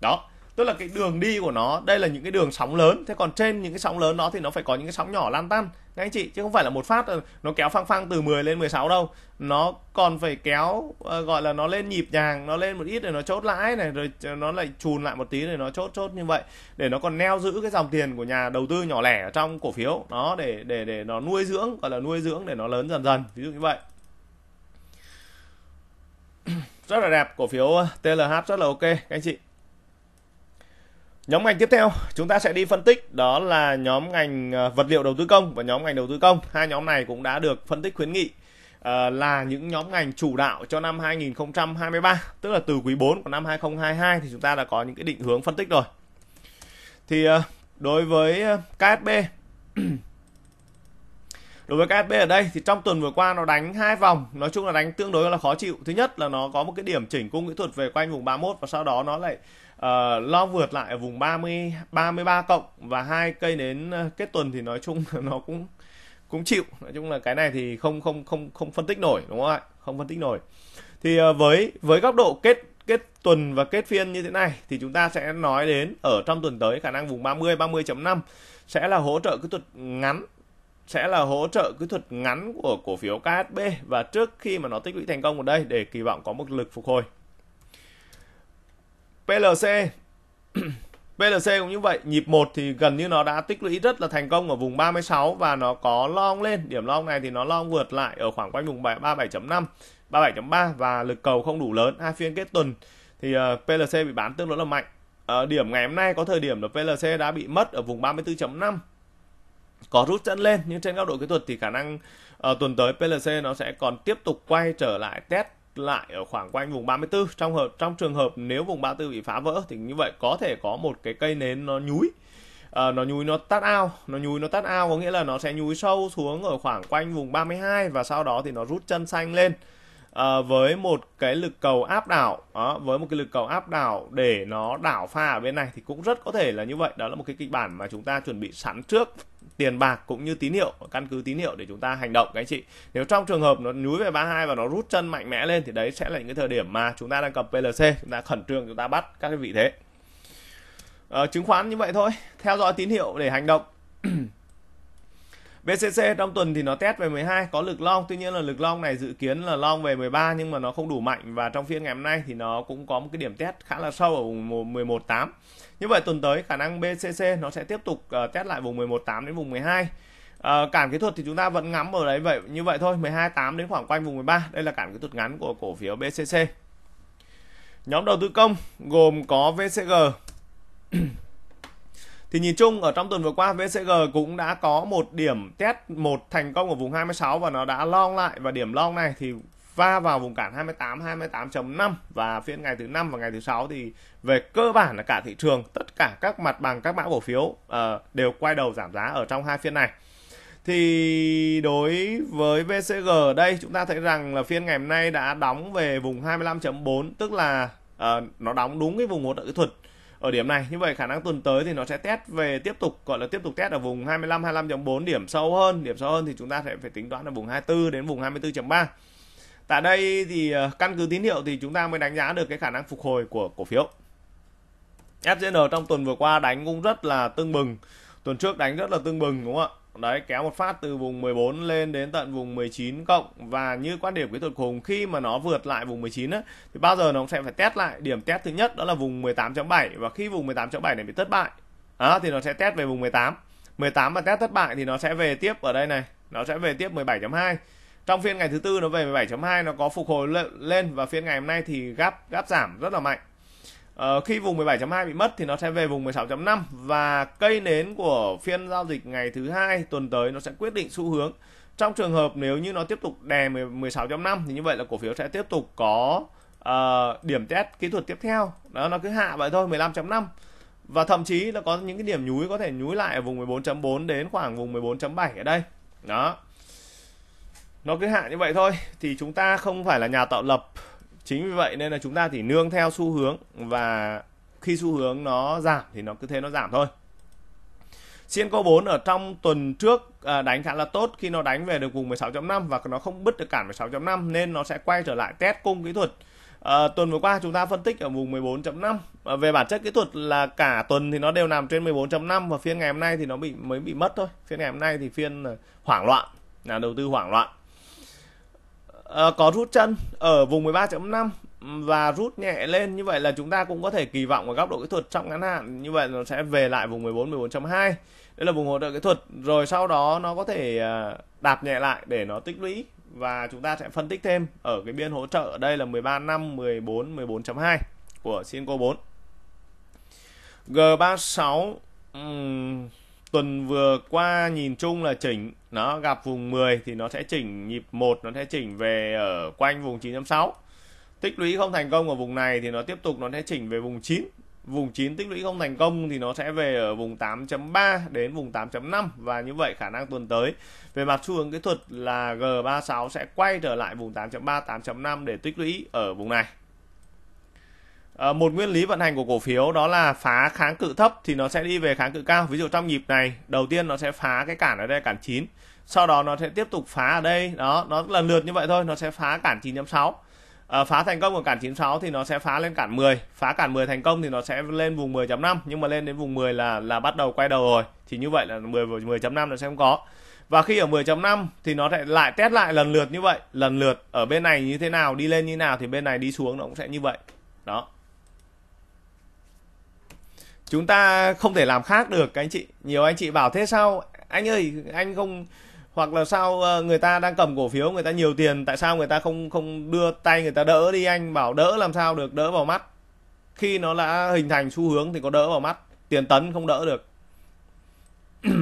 đó tức là cái đường đi của nó đây là những cái đường sóng lớn thế còn trên những cái sóng lớn đó thì nó phải có những cái sóng nhỏ lan tan ngay anh chị chứ không phải là một phát nó kéo phăng phăng từ 10 lên 16 đâu nó còn phải kéo ờ, gọi là nó lên nhịp nhàng nó lên một ít rồi nó chốt lãi này rồi nó lại chùn lại một tí rồi nó chốt chốt như vậy để nó còn neo giữ cái dòng tiền của nhà đầu tư nhỏ lẻ ở trong cổ phiếu nó để để để nó nuôi dưỡng gọi là nuôi dưỡng để nó lớn dần dần ví dụ như vậy rất là đẹp cổ phiếu ờ, TLH rất là ok các anh chị Nhóm ngành tiếp theo chúng ta sẽ đi phân tích đó là nhóm ngành ờ, vật liệu đầu tư công và nhóm ngành đầu tư công. Hai nhóm này cũng đã được phân tích khuyến nghị ờ, là những nhóm ngành chủ đạo cho năm 2023, tức là từ quý 4 của năm 2022 thì chúng ta đã có những cái định hướng phân tích rồi. Thì ờ, đối với KSB đối với KSB ở đây thì trong tuần vừa qua nó đánh hai vòng nói chung là đánh tương đối là khó chịu thứ nhất là nó có một cái điểm chỉnh cung kỹ thuật về quanh vùng 31 và sau đó nó lại uh, lo vượt lại ở vùng 30 33 cộng và hai cây đến ờ, kết tuần thì nói chung nó cũng cũng chịu nói chung là cái này thì không không không không phân tích nổi đúng không ạ không phân tích nổi thì ờ, với với góc độ kết kết tuần và kết phiên như thế này thì chúng ta sẽ nói đến ở trong tuần tới khả năng vùng 30 30.5 sẽ là hỗ trợ kỹ thuật ngắn sẽ là hỗ trợ kỹ thuật ngắn của cổ phiếu KSB và trước khi mà nó tích lũy thành công ở đây để kỳ vọng có một lực phục hồi PLC PLC cũng như vậy, nhịp 1 thì gần như nó đã tích lũy rất là thành công ở vùng 36 và nó có long lên. Điểm long này thì nó long vượt lại ở khoảng quanh vùng 37.5, 37.3 và lực cầu không đủ lớn. Hai phiên kết tuần thì ờ, PLC bị bán tương đối là mạnh. Ở ờ, điểm ngày hôm nay có thời điểm là PLC đã bị mất ở vùng 34.5 có rút chân lên nhưng trên góc độ kỹ thuật thì khả năng uh, tuần tới PLC nó sẽ còn tiếp tục quay trở lại test lại ở khoảng quanh vùng 34 trong hợp trong trường hợp nếu vùng 34 bị phá vỡ thì như vậy có thể có một cái cây nến nó nhúi à, nó nhúi nó tắt ao nó nhúi nó tắt ao có nghĩa là nó sẽ nhúi sâu xuống ở khoảng quanh vùng 32 và sau đó thì nó rút chân xanh lên à, với một cái lực cầu áp đảo à, với một cái lực cầu áp đảo để nó đảo pha ở bên này thì cũng rất có thể là như vậy đó là một cái kịch bản mà chúng ta chuẩn bị sẵn trước tiền bạc cũng như tín hiệu căn cứ tín hiệu để chúng ta hành động các anh chị nếu trong trường hợp nó nhúi về 32 và nó rút chân mạnh mẽ lên thì đấy sẽ là những cái thời điểm mà chúng ta đang cầm PLC chúng ta khẩn trương chúng ta bắt các cái vị thế à, chứng khoán như vậy thôi theo dõi tín hiệu để hành động BCC trong tuần thì nó test về 12 có lực long tuy nhiên là lực long này dự kiến là long về 13 nhưng mà nó không đủ mạnh và trong phiên ngày hôm nay thì nó cũng có một cái điểm test khá là sâu ở vùng 11.8 như vậy tuần tới khả năng BCC nó sẽ tiếp tục uh, test lại vùng 11.8 đến vùng 12 uh, ờ, cản kỹ thuật thì chúng ta vẫn ngắm ở đấy vậy như vậy thôi 12.8 đến khoảng quanh vùng 13 đây là cản kỹ thuật ngắn của cổ phiếu BCC nhóm đầu tư công gồm có VCG thì nhìn chung ở trong tuần vừa qua VCG cũng đã có một điểm test một thành công ở vùng 26 và nó đã long lại và điểm long này thì va vào vùng cản 28 28.5 và phiên ngày thứ năm và ngày thứ sáu thì về cơ bản là cả thị trường tất cả các mặt bằng các mã cổ phiếu uh, đều quay đầu giảm giá ở trong hai phiên này thì đối với VCG ở đây chúng ta thấy rằng là phiên ngày hôm nay đã đóng về vùng 25.4 tức là uh, nó đóng đúng cái vùng hỗ trợ kỹ thuật ở điểm này như vậy khả năng tuần tới thì nó sẽ test về tiếp tục gọi là tiếp tục test ở vùng 25 25.4 điểm sâu hơn điểm sâu hơn thì chúng ta sẽ phải tính toán ở vùng 24 đến vùng 24.3 tại đây thì ờ, căn cứ tín hiệu thì chúng ta mới đánh giá được cái khả năng phục hồi của cổ phiếu FGN trong tuần vừa qua đánh cũng rất là tương bừng tuần trước đánh rất là tương bừng đúng không ạ đấy kéo một phát từ vùng 14 lên đến tận vùng 19 cộng và như quan điểm kỹ thuật hùng khi mà nó vượt lại vùng 19 á, thì bao giờ nó sẽ phải test lại điểm test thứ nhất đó là vùng 18.7 và khi vùng 18.7 này bị thất bại á thì nó sẽ test về vùng 18 18 mà test thất bại thì nó sẽ về tiếp ở đây này nó sẽ về tiếp 17.2 trong phiên ngày thứ tư nó về 17.2 nó có phục hồi lên và phiên ngày hôm nay thì gáp gáp giảm rất là mạnh Ờ, khi vùng 17.2 bị mất thì nó sẽ về vùng 16.5 và cây nến của phiên giao dịch ngày thứ hai tuần tới nó sẽ quyết định xu hướng. Trong trường hợp nếu như nó tiếp tục đè 16.5 thì như vậy là cổ phiếu sẽ tiếp tục có uh, điểm test kỹ thuật tiếp theo. Đó nó cứ hạ vậy thôi 15.5 và thậm chí là có những cái điểm nhúi có thể nhúi lại ở vùng 14.4 đến khoảng vùng 14.7 ở đây. Đó. Nó cứ hạ như vậy thôi thì chúng ta không phải là nhà tạo lập chính vì vậy nên là chúng ta chỉ nương theo xu hướng và khi xu hướng nó giảm thì nó cứ thế nó giảm thôi Sienco 4 ở trong tuần trước à, đánh khá là tốt khi nó đánh về được vùng 16.5 và nó không bứt được cản 16.5 nên nó sẽ quay trở lại test cung kỹ thuật. À, tuần vừa qua chúng ta phân tích ở vùng 14.5. À, về bản chất kỹ thuật là cả tuần thì nó đều nằm trên 14.5 và phiên ngày hôm nay thì nó bị mới bị mất thôi. Phiên ngày hôm nay thì phiên à, hoảng loạn, nhà đầu tư hoảng loạn. Ờ, có rút chân ở vùng 13.5 và rút nhẹ lên như vậy là chúng ta cũng có thể kỳ vọng ở góc độ kỹ thuật trong ngắn hạn như vậy nó sẽ về lại vùng 14 14.2 đây là vùng hỗ trợ kỹ thuật rồi sau đó nó có thể ờ, đạp nhẹ lại để nó tích lũy và chúng ta sẽ phân tích thêm ở cái biên hỗ trợ ở đây là 13 năm 14 14.2 của Sinco 4 G36 um, tuần vừa qua nhìn chung là chỉnh nó gặp vùng 10 thì nó sẽ chỉnh nhịp 1 nó sẽ chỉnh về ở quanh vùng 9.6 tích lũy không thành công ở vùng này thì nó tiếp tục nó sẽ chỉnh về vùng 9 vùng 9 tích lũy không thành công thì nó sẽ về ở vùng 8.3 đến vùng 8.5 và như vậy khả năng tuần tới về mặt xu hướng kỹ thuật là G36 sẽ quay trở lại vùng 8.3 8.5 để tích lũy ở vùng này Ờ, một nguyên lý vận hành của cổ phiếu đó là phá kháng cự thấp thì nó sẽ đi về kháng cự cao. Ví dụ trong nhịp này, đầu tiên nó sẽ phá cái cản ở đây cản 9. Sau đó nó sẽ tiếp tục phá ở đây, đó, nó lần lượt như vậy thôi, nó sẽ phá cản 9.6. À, ờ, phá thành công của cản 96 thì nó sẽ phá lên cản 10, phá cản 10 thành công thì nó sẽ lên vùng 10.5 nhưng mà lên đến vùng 10 là là bắt đầu quay đầu rồi. Thì như vậy là 10 10.5 nó sẽ không có. Và khi ở 10.5 thì nó sẽ lại test lại lần lượt như vậy, lần lượt ở bên này như thế nào, đi lên như nào thì bên này đi xuống nó cũng sẽ như vậy. Đó chúng ta không thể làm khác được các anh chị nhiều anh chị bảo thế sao anh ơi anh không hoặc là sao ờ, người ta đang cầm cổ phiếu người ta nhiều tiền tại sao người ta không không đưa tay người ta đỡ đi anh bảo đỡ làm sao được đỡ vào mắt khi nó đã hình thành xu hướng thì có đỡ vào mắt tiền tấn không đỡ được ở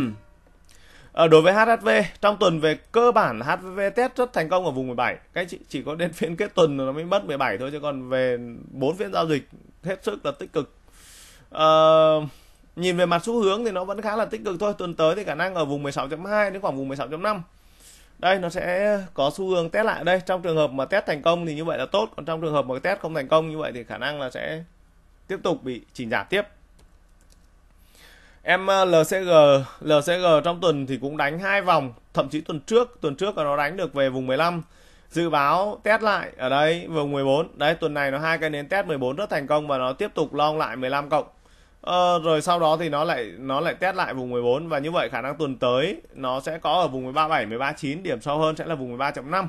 ờ, đối với HHV trong tuần về cơ bản HHV test rất thành công ở vùng 17 cái chỉ, chỉ có đến phiên kết tuần nó mới mất 17 thôi chứ còn về bốn phiên giao dịch hết sức là tích cực uh, nhìn về mặt xu hướng thì nó vẫn khá là tích cực thôi tuần tới thì khả năng ở vùng 16.2 đến khoảng vùng 16.5 đây nó sẽ có xu hướng test lại đây trong trường hợp mà test thành công thì như vậy là tốt còn trong trường hợp mà test không thành công như vậy thì khả năng là sẽ tiếp tục bị chỉnh giảm tiếp em ờ, LCG LCG trong tuần thì cũng đánh hai vòng thậm chí tuần trước tuần trước nó đánh được về vùng 15 dự báo test lại ở đây vùng 14 đấy tuần này nó hai cái nến test 14 rất thành công và nó tiếp tục long lại 15 cộng Ờ, rồi sau đó thì nó lại nó lại test lại vùng 14 và như vậy khả năng tuần tới nó sẽ có ở vùng 137 139 điểm sâu hơn sẽ là vùng 13.5.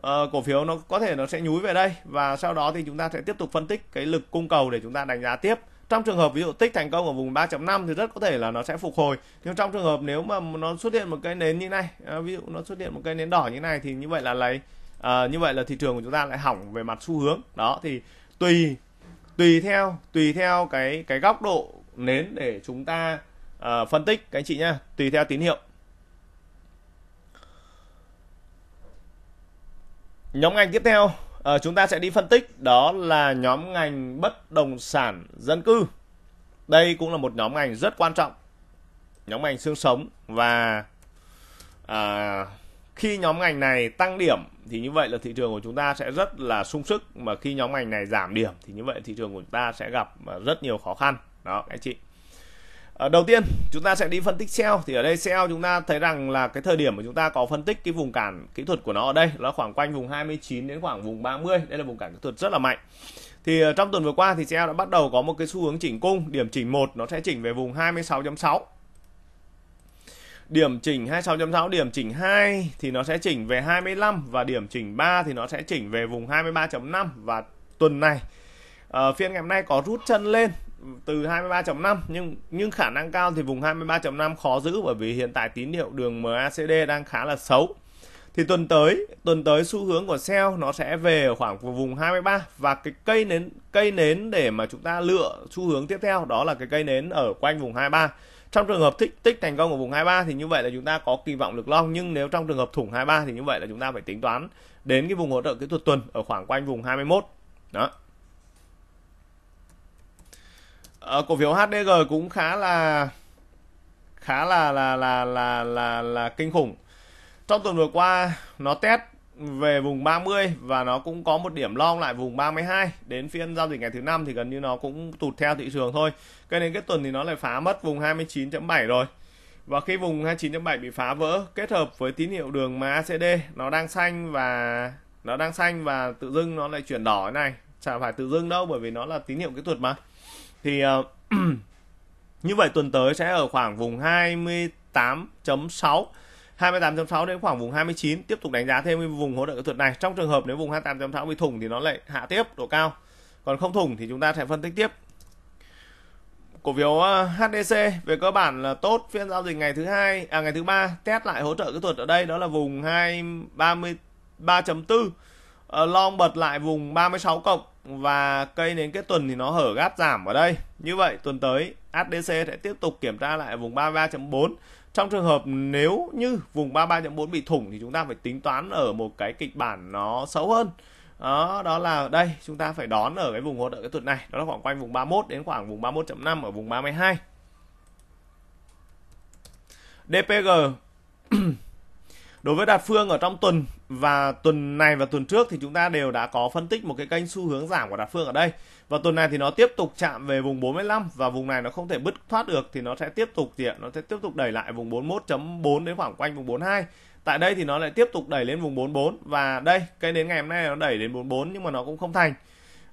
Ờ, cổ phiếu nó có thể nó sẽ nhúi về đây và sau đó thì chúng ta sẽ tiếp tục phân tích cái lực cung cầu để chúng ta đánh giá tiếp. Trong trường hợp ví dụ tích thành công ở vùng 3.5 thì rất có thể là nó sẽ phục hồi. Nhưng trong trường hợp nếu mà nó xuất hiện một cái nến như này, ờ, ví dụ nó xuất hiện một cái nến đỏ như này thì như vậy là lấy à, như vậy là thị trường của chúng ta lại hỏng về mặt xu hướng. Đó thì tùy tùy theo tùy theo cái cái góc độ nến để chúng ta uh, phân tích các anh chị nhá tùy theo tín hiệu nhóm ngành tiếp theo uh, chúng ta sẽ đi phân tích đó là nhóm ngành bất động sản dân cư đây cũng là một nhóm ngành rất quan trọng nhóm ngành xương sống và uh, khi nhóm ngành này tăng điểm thì như vậy là thị trường của chúng ta sẽ rất là sung sức mà khi nhóm ngành này giảm điểm thì như vậy thị trường của chúng ta sẽ gặp à, rất nhiều khó khăn đó anh chị ở ờ, đầu tiên chúng ta sẽ đi phân tích sell thì ở đây sell chúng ta thấy rằng là cái thời điểm mà chúng ta có phân tích cái vùng cản kỹ thuật của nó ở đây nó khoảng quanh vùng 29 đến khoảng vùng 30 đây là vùng cản kỹ thuật rất là mạnh thì ờ, trong tuần vừa qua thì sell đã bắt đầu có một cái xu hướng chỉnh cung điểm chỉnh một nó sẽ chỉnh về vùng 26.6 điểm chỉnh 26.6 điểm chỉnh 2 thì nó sẽ chỉnh về 25 và điểm chỉnh 3 thì nó sẽ chỉnh về vùng 23.5 và tuần này uh, phiên ngày hôm nay có rút chân lên từ 23.5 nhưng nhưng khả năng cao thì vùng 23.5 khó giữ bởi vì hiện tại tín hiệu đường MACD đang khá là xấu. Thì tuần tới, tuần tới xu hướng của sell nó sẽ về ở khoảng vùng 23 và cái cây nến cây nến để mà chúng ta lựa xu hướng tiếp theo đó là cái cây nến ở quanh vùng 23 trong trường hợp tích tích thành công ở vùng 23 thì như vậy là chúng ta có kỳ vọng lực long nhưng nếu trong trường hợp thủng 23 thì như vậy là chúng ta phải tính toán đến cái vùng hỗ trợ kỹ thuật tuần ở khoảng quanh vùng 21 đó à, cổ phiếu HDG cũng khá là khá là là là là là, là kinh khủng trong tuần vừa qua nó test về vùng 30 và nó cũng có một điểm long lại vùng 32 đến phiên giao dịch ngày thứ năm thì gần như nó cũng tụt theo thị trường thôi cái đến cái tuần thì nó lại phá mất vùng 29.7 rồi và khi vùng 29.7 bị phá vỡ kết hợp với tín hiệu đường MACD nó đang xanh và nó đang xanh và tự dưng nó lại chuyển đỏ này chả phải tự dưng đâu bởi vì nó là tín hiệu kỹ thuật mà thì ờ, như vậy tuần tới sẽ ở khoảng vùng 28.6 28.6 đến khoảng vùng 29 tiếp tục đánh giá thêm cái vùng hỗ trợ kỹ thuật này trong trường hợp nếu vùng 28.6 bị thủng thì nó lại hạ tiếp độ cao còn không thủng thì chúng ta sẽ phân tích tiếp cổ phiếu ờ, HDC về cơ bản là tốt phiên giao dịch ngày thứ hai à ngày thứ ba test lại hỗ trợ kỹ thuật ở đây đó là vùng 233.4 ờ, long bật lại vùng 36 cộng và cây đến kết tuần thì nó hở gáp giảm ở đây. Như vậy tuần tới HDC sẽ tiếp tục kiểm tra lại vùng 33.4 trong trường hợp nếu như vùng 33.4 bị thủng thì chúng ta phải tính toán ở một cái kịch bản nó xấu hơn đó đó là đây chúng ta phải đón ở cái vùng hỗ trợ kỹ thuật này đó là khoảng quanh vùng 31 đến khoảng vùng 31.5 ở vùng 32 DPG Đối với Đạt Phương ở trong tuần và tuần này và tuần trước thì chúng ta đều đã có phân tích một cái kênh xu hướng giảm của Đạt Phương ở đây. Và tuần này thì nó tiếp tục chạm về vùng 45 và vùng này nó không thể bứt thoát được thì nó sẽ tiếp tục gì ạ? Nó sẽ tiếp tục đẩy lại vùng 41.4 đến khoảng quanh vùng 42. Tại đây thì nó lại tiếp tục đẩy lên vùng 44 và đây, cái đến ngày hôm nay nó đẩy đến 44 nhưng mà nó cũng không thành.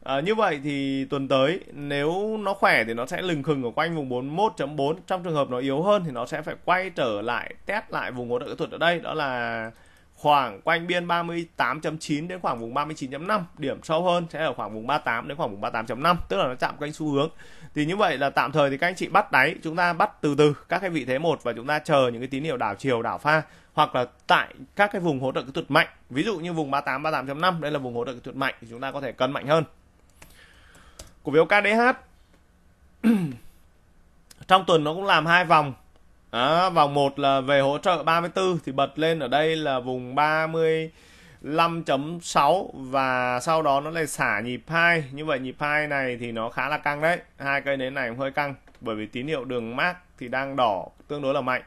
À, như vậy thì tuần tới nếu nó khỏe thì nó sẽ lừng khừng ở quanh vùng 41.4 trong trường hợp nó yếu hơn thì nó sẽ phải quay trở lại test lại vùng hỗ trợ kỹ thuật ở đây đó là khoảng quanh biên 38.9 đến khoảng vùng 39.5 điểm sâu hơn sẽ ở khoảng vùng 38 đến khoảng vùng 38.5 tức là nó chạm kênh xu hướng thì như vậy là tạm thời thì các anh chị bắt đáy chúng ta bắt từ từ các cái vị thế một và chúng ta chờ những cái tín hiệu đảo chiều đảo pha hoặc là tại các cái vùng hỗ trợ kỹ thuật mạnh ví dụ như vùng 38 38.5 đây là vùng hỗ trợ kỹ thuật mạnh thì chúng ta có thể cân mạnh hơn cổ phiếu KDH trong tuần nó cũng làm hai vòng à, vòng một là về hỗ trợ 34 thì bật lên ở đây là vùng 30 5.6 và sau đó nó lại xả nhịp hai như vậy nhịp hai này thì nó khá là căng đấy hai cây nến này cũng hơi căng bởi vì tín hiệu đường mát thì đang đỏ tương đối là mạnh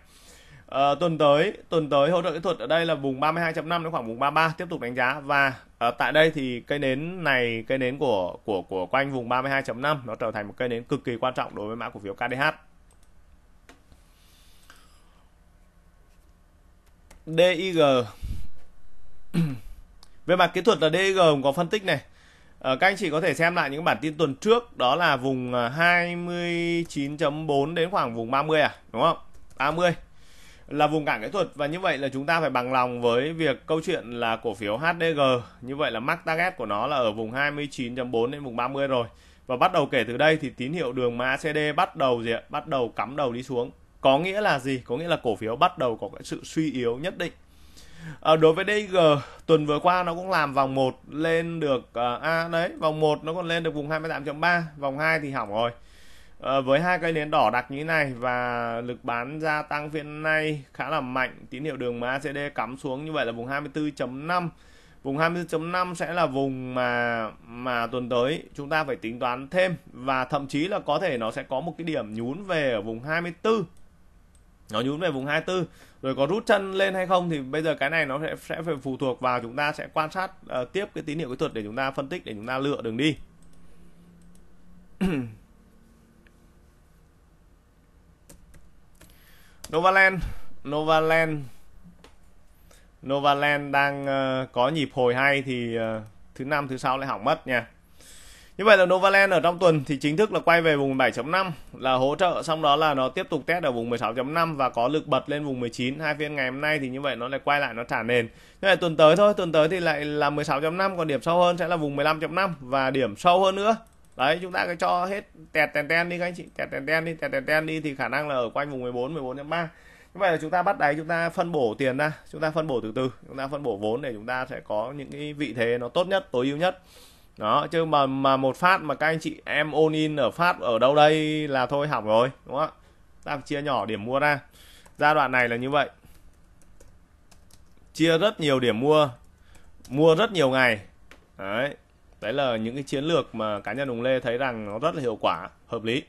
À, tuần tới tuần tới hỗ trợ kỹ thuật ở đây là vùng 32.5 đến khoảng vùng 33 tiếp tục đánh giá và à, tại đây thì cây nến này cây nến của của của quanh vùng 32.5 nó trở thành một cây nến cực kỳ quan trọng đối với mã cổ phiếu KDH. DIG về mặt kỹ thuật là DIG cũng có phân tích này ờ, các anh chị có thể xem lại những bản tin tuần trước đó là vùng 29.4 đến khoảng vùng 30 à đúng không 30 là vùng cản kỹ thuật và như vậy là chúng ta phải bằng lòng với việc câu chuyện là cổ phiếu HDG như vậy là mark target của nó là ở vùng 29.4 đến vùng 30 rồi và bắt đầu kể từ đây thì tín hiệu đường MACD bắt đầu gì ạ? Bắt đầu cắm đầu đi xuống. Có nghĩa là gì? Có nghĩa là cổ phiếu bắt đầu có cái sự suy yếu nhất định. À, đối với DG tuần vừa qua nó cũng làm vòng 1 lên được ờ, à đấy, vòng 1 nó còn lên được vùng 28.3, vòng 2 thì hỏng rồi. Ờ, với hai cây nến đỏ đặc như thế này và lực bán gia tăng phiên nay khá là mạnh, tín hiệu đường MACD cắm xuống như vậy là vùng 24.5. Vùng 24.5 sẽ là vùng mà mà tuần tới chúng ta phải tính toán thêm và thậm chí là có thể nó sẽ có một cái điểm nhún về ở vùng 24 nó nhún về vùng 24 rồi có rút chân lên hay không thì bây giờ cái này nó sẽ sẽ phải phụ thuộc vào chúng ta sẽ quan sát uh, tiếp cái tín hiệu kỹ thuật để chúng ta phân tích để chúng ta lựa đường đi Novaland Novaland Novaland đang uh, có nhịp hồi hay thì uh, thứ năm thứ sáu lại hỏng mất nha như vậy là Novaland ở trong tuần thì chính thức là quay về vùng 7.5 là hỗ trợ xong đó là nó tiếp tục test ở vùng 16.5 và có lực bật lên vùng 19 hai phiên ngày hôm nay thì như vậy nó lại quay lại nó trả nền như vậy tuần tới thôi tuần tới thì lại là 16.5 còn điểm sâu hơn sẽ là vùng 15.5 và điểm sâu hơn nữa đấy chúng ta cứ cho hết tẹt tẹt ten đi các anh chị tẹt tẹt ten đi tẹt tẹt ten đi thì khả năng là ở quanh vùng 14 14 3 như vậy là chúng ta bắt đáy chúng ta phân bổ tiền ra chúng ta phân bổ từ từ chúng ta phân bổ vốn để chúng ta sẽ có những cái vị thế nó tốt nhất tối ưu nhất đó chứ mà mà một phát mà các anh chị em ôn in ở phát ở đâu đây là thôi hỏng rồi đúng không ta chia nhỏ điểm mua ra giai đoạn này là như vậy chia rất nhiều điểm mua mua rất nhiều ngày đấy đấy là những cái chiến lược mà cá nhân Hùng Lê thấy rằng nó rất là hiệu quả hợp lý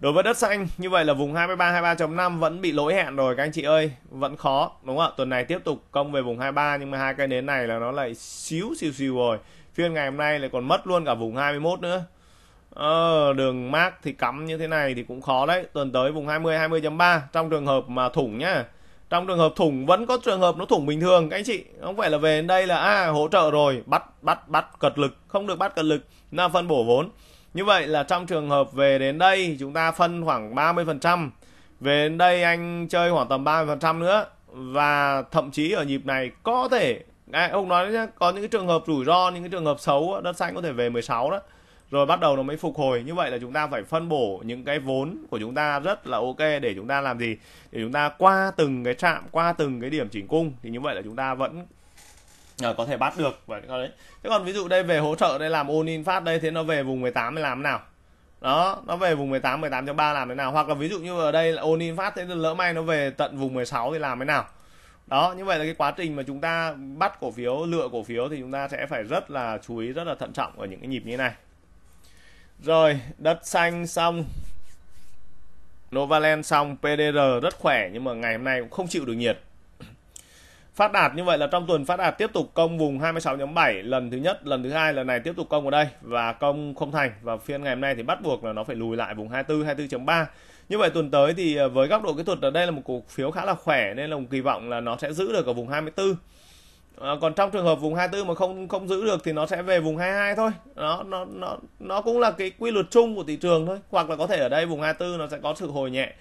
đối với đất xanh như vậy là vùng 23 23.5 vẫn bị lỗi hẹn rồi các anh chị ơi vẫn khó đúng không ạ tuần này tiếp tục công về vùng 23 nhưng mà hai cây nến này là nó lại xíu xíu xìu rồi phiên ngày hôm nay lại còn mất luôn cả vùng 21 nữa ờ, đường mát thì cắm như thế này thì cũng khó đấy tuần tới vùng 20 20.3 trong trường hợp mà thủng nhá trong trường hợp thủng vẫn có trường hợp nó thủng bình thường các anh chị không phải là về đến đây là a à, hỗ trợ rồi bắt bắt bắt cật lực không được bắt cật lực là phân bổ vốn như vậy là trong trường hợp về đến đây chúng ta phân khoảng 30% về đến đây anh chơi khoảng tầm 30% nữa và thậm chí ở nhịp này có thể à, ông nói nhá, có những cái trường hợp rủi ro những cái trường hợp xấu đất xanh có thể về 16 đó rồi bắt đầu nó mới phục hồi như vậy là chúng ta phải phân bổ những cái vốn của chúng ta rất là ok để chúng ta làm gì để chúng ta qua từng cái trạm qua từng cái điểm chỉnh cung thì như vậy là chúng ta vẫn À, có thể bắt được và đấy thế còn ví dụ đây về hỗ trợ đây làm ôn in phát đây thế nó về vùng 18 mới làm thế nào đó nó về vùng 18 18.3 làm thế nào hoặc là ví dụ như ở đây là ôn in phát thế lỡ may nó về tận vùng 16 thì làm thế nào đó như vậy là cái quá trình mà chúng ta bắt cổ phiếu lựa cổ phiếu thì chúng ta sẽ phải rất là chú ý rất là thận trọng ở những cái nhịp như thế này rồi, đất xanh xong. Novaland xong, PDR rất khỏe nhưng mà ngày hôm nay cũng không chịu được nhiệt. Phát đạt như vậy là trong tuần phát đạt tiếp tục công vùng 26.7 lần thứ nhất, lần thứ hai lần này tiếp tục công ở đây và công không thành và phiên ngày hôm nay thì bắt buộc là nó phải lùi lại vùng 24 24.3. Như vậy tuần tới thì ờ, với góc độ kỹ thuật ở đây là một cổ phiếu khá là khỏe nên là một kỳ vọng là nó sẽ giữ được ở vùng 24 à, còn trong trường hợp vùng 24 mà không không giữ được thì nó sẽ về vùng 22 thôi nó nó nó nó cũng là cái quy luật chung của thị trường thôi hoặc là có thể ở đây vùng 24 nó sẽ có sự hồi nhẹ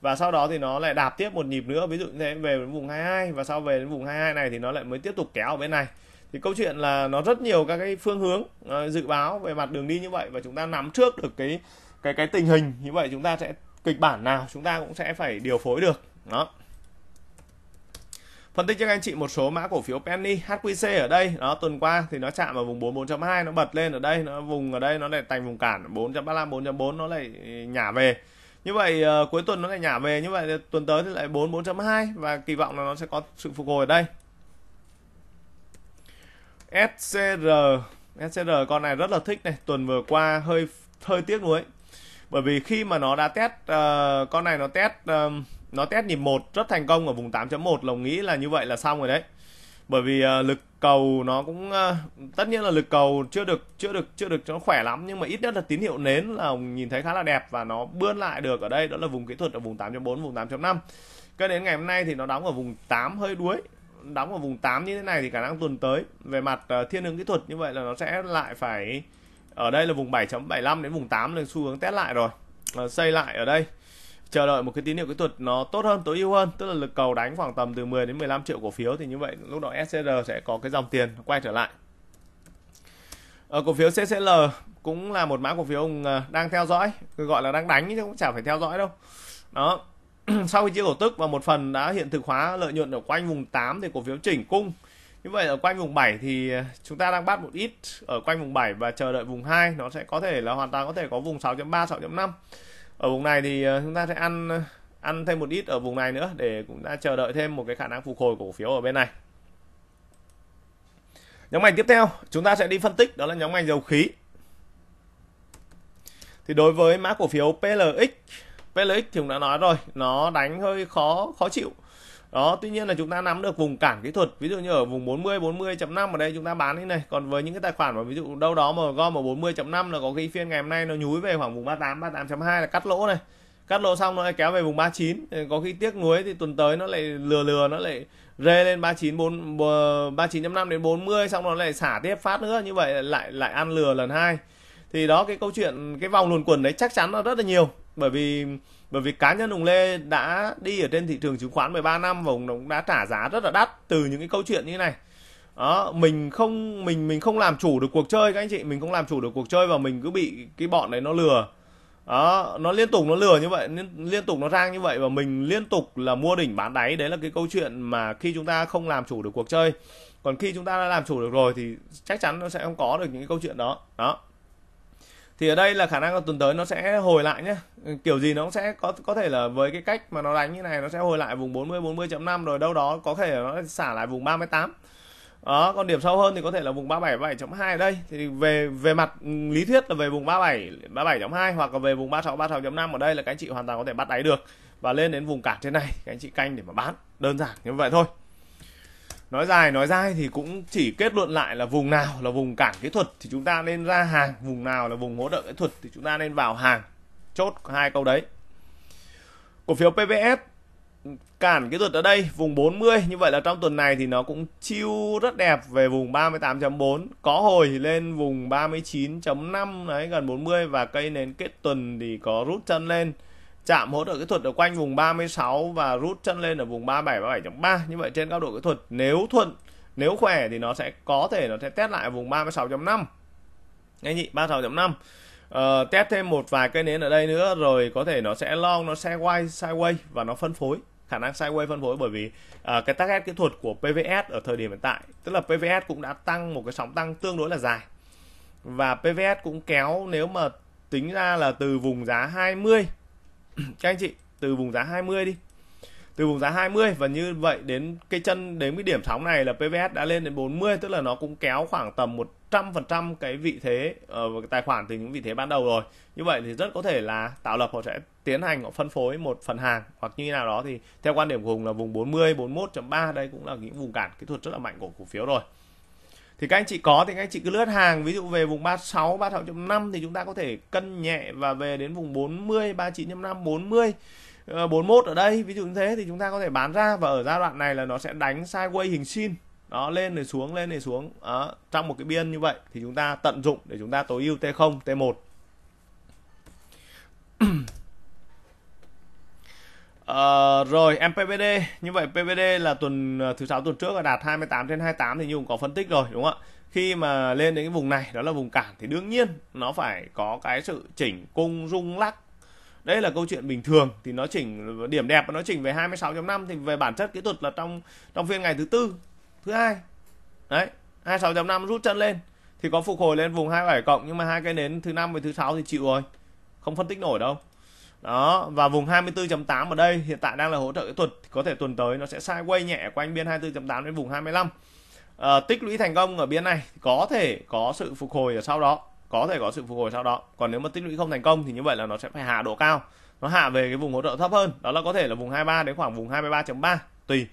và sau đó thì nó lại đạp tiếp một nhịp nữa ví dụ như thế về đến vùng 22 và sau về đến vùng 22 này thì nó lại mới tiếp tục kéo ở bên này thì câu chuyện là nó rất nhiều các cái phương hướng uh, dự báo về mặt đường đi như vậy và chúng ta nắm trước được cái cái cái tình hình như vậy chúng ta sẽ kịch bản nào chúng ta cũng sẽ phải điều phối được đó phân tích cho anh chị một số mã cổ phiếu penny HQC ở đây đó tuần qua thì nó chạm vào vùng 44.2 nó bật lên ở đây nó vùng ở đây nó lại thành vùng cản 4.35 4.4 nó lại ừ, nhả về như vậy uh, cuối tuần nó lại nhả về như vậy tuần tới thì lại 4 4.2 và kỳ vọng là nó sẽ có sự phục hồi ở đây SCR SCR con này rất là thích này tuần vừa qua hơi hơi tiếc nuối bởi vì khi mà nó đã test uh, con này nó test uh, nó test nhịp một rất thành công ở vùng 8.1 lồng nghĩ là như vậy là xong rồi đấy bởi vì uh, lực cầu nó cũng uh, tất nhiên là lực cầu chưa được chưa được chưa được cho nó khỏe lắm nhưng mà ít nhất là tín hiệu nến là nhìn thấy khá là đẹp và nó bươn lại được ở đây đó là vùng kỹ thuật ở vùng 8.4 vùng 8.5 cho đến ngày hôm nay thì nó đóng ở vùng 8 hơi đuối đóng ở vùng 8 như thế này thì khả năng tuần tới về mặt uh, thiên hướng kỹ thuật như vậy là nó sẽ lại phải ở đây là vùng 7.75 đến vùng 8 là xu hướng test lại rồi uh, xây lại ở đây chờ đợi một cái tín hiệu kỹ thuật nó tốt hơn tối ưu hơn tức là lực cầu đánh khoảng tầm từ 10 đến 15 triệu cổ phiếu thì như vậy lúc đó SCR sẽ có cái dòng tiền quay trở lại ở ờ, cổ phiếu CCL cũng là một mã cổ phiếu ông ừ, à, đang theo dõi gọi là đang đánh chứ cũng chẳng phải theo dõi đâu đó sau khi chia cổ tức và một phần đã hiện thực hóa lợi nhuận ở quanh vùng 8 thì cổ phiếu chỉnh cung như vậy ở quanh vùng 7 thì à, chúng ta đang bắt một ít ở quanh vùng 7 và chờ đợi vùng 2 nó sẽ có thể là hoàn toàn có thể có vùng 6.3 6.5 ở vùng này thì ờ, chúng ta sẽ ăn ờ, ăn thêm một ít ở vùng này nữa để cũng đã chờ đợi thêm một cái khả năng phục hồi của cổ phiếu ở bên này nhóm ngành tiếp theo chúng ta sẽ đi phân tích đó là nhóm ngành dầu khí thì đối với mã cổ phiếu PLX PLX thì cũng đã nói rồi nó đánh hơi khó khó chịu đó tuy nhiên là chúng ta nắm được vùng cản kỹ thuật ví dụ như ở vùng 40 40.5 ở đây chúng ta bán như này còn với những cái tài khoản mà ví dụ đâu đó mà gom ở 40.5 là có khi phiên ngày hôm nay nó nhúi về khoảng vùng 38 38.2 là cắt lỗ này cắt lỗ xong nó lại kéo về vùng 39 có khi tiếc nuối thì tuần tới nó lại lừa lừa nó lại rê lên 39 4 39.5 đến 40 xong nó lại xả tiếp phát nữa như vậy lại lại ăn lừa lần hai thì đó cái câu chuyện cái vòng luồn quẩn đấy chắc chắn là rất là nhiều bởi vì bởi vì cá nhân ông Lê đã đi ở trên thị trường chứng khoán 13 năm và ông cũng đã trả giá rất là đắt từ những cái câu chuyện như thế này đó, mình không mình mình không làm chủ được cuộc chơi các anh chị mình không làm chủ được cuộc chơi và mình cứ bị cái bọn đấy nó lừa đó nó liên tục nó lừa như vậy liên, liên tục nó rang như vậy và mình liên tục là mua đỉnh bán đáy đấy là cái câu chuyện mà khi chúng ta không làm chủ được cuộc chơi còn khi chúng ta đã làm chủ được rồi thì chắc chắn nó sẽ không có được những cái câu chuyện đó đó thì ở đây là khả năng là tuần tới nó sẽ hồi lại nhé kiểu gì nó cũng sẽ có có thể là với cái cách mà nó đánh như này nó sẽ hồi lại vùng 40 40.5 rồi đâu đó có thể nó xả lại vùng 38 đó còn điểm sâu hơn thì có thể là vùng 37 7.2 đây thì về về mặt ừ, lý thuyết là về vùng 37 37.2 hoặc là về vùng 36 36.5 ở đây là các anh chị hoàn toàn có thể bắt đáy được và lên đến vùng cản trên này các anh chị canh để mà bán đơn giản như vậy thôi nói dài nói dai thì cũng chỉ kết luận lại là vùng nào là vùng cản kỹ thuật thì chúng ta nên ra hàng vùng nào là vùng hỗ trợ kỹ thuật thì chúng ta nên vào hàng chốt hai câu đấy cổ phiếu PPS cản kỹ thuật ở đây vùng 40 như vậy là trong tuần này thì nó cũng chiêu rất đẹp về vùng 38.4 có hồi thì lên vùng 39.5 đấy gần 40 và cây nến kết tuần thì có rút chân lên chạm hỗ trợ kỹ thuật ở quanh vùng 36 và rút chân lên ở vùng 37 37.3 như vậy trên cao độ kỹ thuật nếu thuận nếu khỏe thì nó sẽ có thể nó sẽ test lại vùng 36.5 nghe nhị 36.5 ờ, test thêm một vài cây nến ở đây nữa rồi có thể nó sẽ long nó sẽ quay sideways và nó phân phối khả năng sideways phân phối bởi vì uh, cái target kỹ thuật của PVS ở thời điểm hiện tại tức là PVS cũng đã tăng một cái sóng tăng tương đối là dài và PVS cũng kéo nếu mà tính ra là từ vùng giá 20 các anh chị từ vùng giá 20 đi từ vùng giá 20 và như vậy đến cái chân đến cái điểm sóng này là PVS đã lên đến 40 tức là nó cũng kéo khoảng tầm 100% cái vị thế uh, tài khoản từ những vị thế ban đầu rồi như vậy thì rất có thể là tạo lập họ sẽ tiến hành họ phân phối một phần hàng hoặc như nào đó thì theo quan điểm của Hùng là vùng 40 41.3 đây cũng là những vùng cản kỹ thuật rất là mạnh của cổ phiếu rồi thì các anh chị có thì các anh chị cứ lướt hàng ví dụ về vùng 36 36.5 thì chúng ta có thể cân nhẹ và về đến vùng 40 39.5 40 41 ở đây ví dụ như thế thì chúng ta có thể bán ra và ở giai đoạn này là nó sẽ đánh sideways hình sin đó lên rồi xuống lên rồi xuống đó, trong một cái biên như vậy thì chúng ta tận dụng để chúng ta tối ưu T0 T1 Uh, rồi em PVD như vậy PVD là tuần ờ, thứ sáu tuần trước là đạt 28 trên 28 thì như cũng có phân tích rồi đúng không ạ khi mà lên đến cái vùng này đó là vùng cản thì đương nhiên nó phải có cái sự chỉnh cung rung lắc đây là câu chuyện bình thường thì nó chỉnh điểm đẹp và nó chỉnh về 26.5 thì về bản chất kỹ thuật là trong trong phiên ngày thứ tư thứ hai đấy 26.5 rút chân lên thì có phục hồi lên vùng 27 cộng nhưng mà hai cái nến thứ năm và thứ sáu thì chịu rồi không phân tích nổi đâu đó và vùng 24.8 ở đây hiện tại đang là hỗ trợ kỹ thuật có thể tuần tới nó sẽ sideways nhẹ quanh biên 24.8 đến vùng 25 à, ờ, tích lũy thành công ở biên này có thể có sự phục hồi ở sau đó có thể có sự phục hồi sau đó còn nếu mà tích lũy không thành công thì như vậy là nó sẽ phải hạ độ cao nó hạ về cái vùng hỗ trợ thấp hơn đó là có thể là vùng 23 đến khoảng vùng 23.3 tùy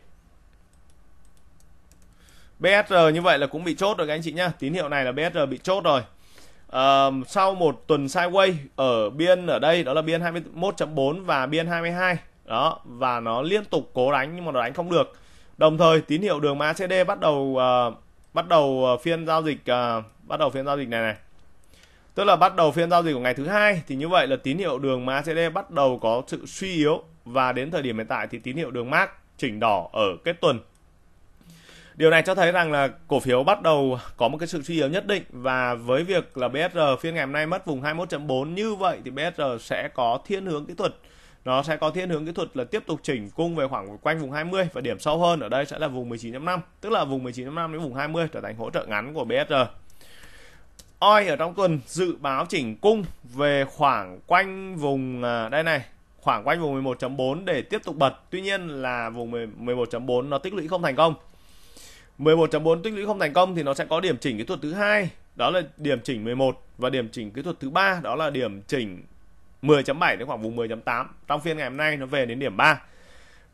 BSR như vậy là cũng bị chốt rồi các anh chị nhá tín hiệu này là BSR bị chốt rồi uh, sau một tuần sideways ở biên ở đây đó là biên 21.4 và biên 22 đó và nó liên tục cố đánh nhưng mà nó đánh không được đồng thời tín hiệu đường MACD bắt đầu uh, bắt đầu ờ, phiên giao dịch uh, bắt đầu phiên giao dịch này này tức là bắt đầu phiên giao dịch của ngày thứ hai thì như vậy là tín hiệu đường MACD bắt đầu có sự suy yếu và đến thời điểm hiện tại thì tín hiệu đường MAC chỉnh đỏ ở kết tuần Điều này cho thấy rằng là cổ phiếu bắt đầu có một cái sự suy yếu nhất định và với việc là BSR phiên ngày hôm nay mất vùng 21.4 như vậy thì BSR sẽ có thiên hướng kỹ thuật nó sẽ có thiên hướng kỹ thuật là tiếp tục chỉnh cung về khoảng quanh vùng 20 và điểm sâu hơn ở đây sẽ là vùng 19.5 tức là vùng 19.5 đến vùng 20 trở thành hỗ trợ ngắn của BSR OI ở trong tuần dự báo chỉnh cung về khoảng quanh vùng à, đây này khoảng quanh vùng 11.4 để tiếp tục bật tuy nhiên là vùng 11.4 nó tích lũy không thành công 11.4 tích lũy không thành công thì nó sẽ có điểm chỉnh kỹ thuật thứ hai đó là điểm chỉnh 11 và điểm chỉnh kỹ thuật thứ ba đó là điểm chỉnh 10.7 đến khoảng vùng 10.8 trong phiên ngày hôm nay nó về đến điểm 3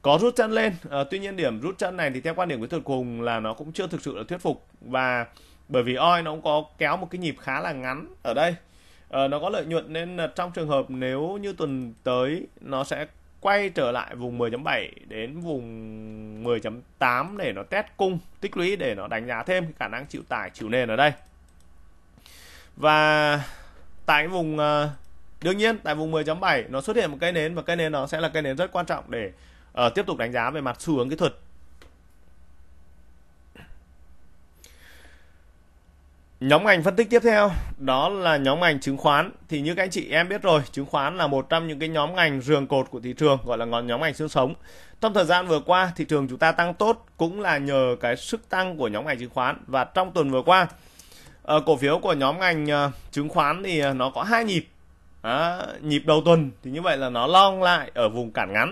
có rút chân lên à, tuy nhiên điểm rút chân này thì theo quan điểm kỹ thuật cùng là nó cũng chưa thực sự là thuyết phục và bởi vì oi nó cũng có kéo một cái nhịp khá là ngắn ở đây à, nó có lợi nhuận nên trong trường hợp nếu như tuần tới nó sẽ quay trở lại vùng 10.7 đến vùng 10.8 để nó test cung tích lũy để nó đánh giá thêm khả năng chịu tải chịu nền ở đây và tại vùng ờ, đương nhiên tại vùng 10.7 nó xuất hiện một cây nến và cây nến nó sẽ là cây nến rất quan trọng để uh, tiếp tục đánh giá về mặt xu hướng kỹ thuật Nhóm ngành phân tích tiếp theo đó là nhóm ngành chứng khoán. Thì như các anh chị em biết rồi, chứng khoán là một trong những cái nhóm ngành giường cột của thị trường gọi là ngọn nhóm ngành xương sống. Trong thời gian vừa qua, thị trường chúng ta tăng tốt cũng là nhờ cái sức tăng của nhóm ngành chứng khoán và trong tuần vừa qua ờ, cổ phiếu của nhóm ngành ờ, chứng khoán thì ờ, nó có hai nhịp. À, nhịp đầu tuần thì như vậy là nó long lại ở vùng cản ngắn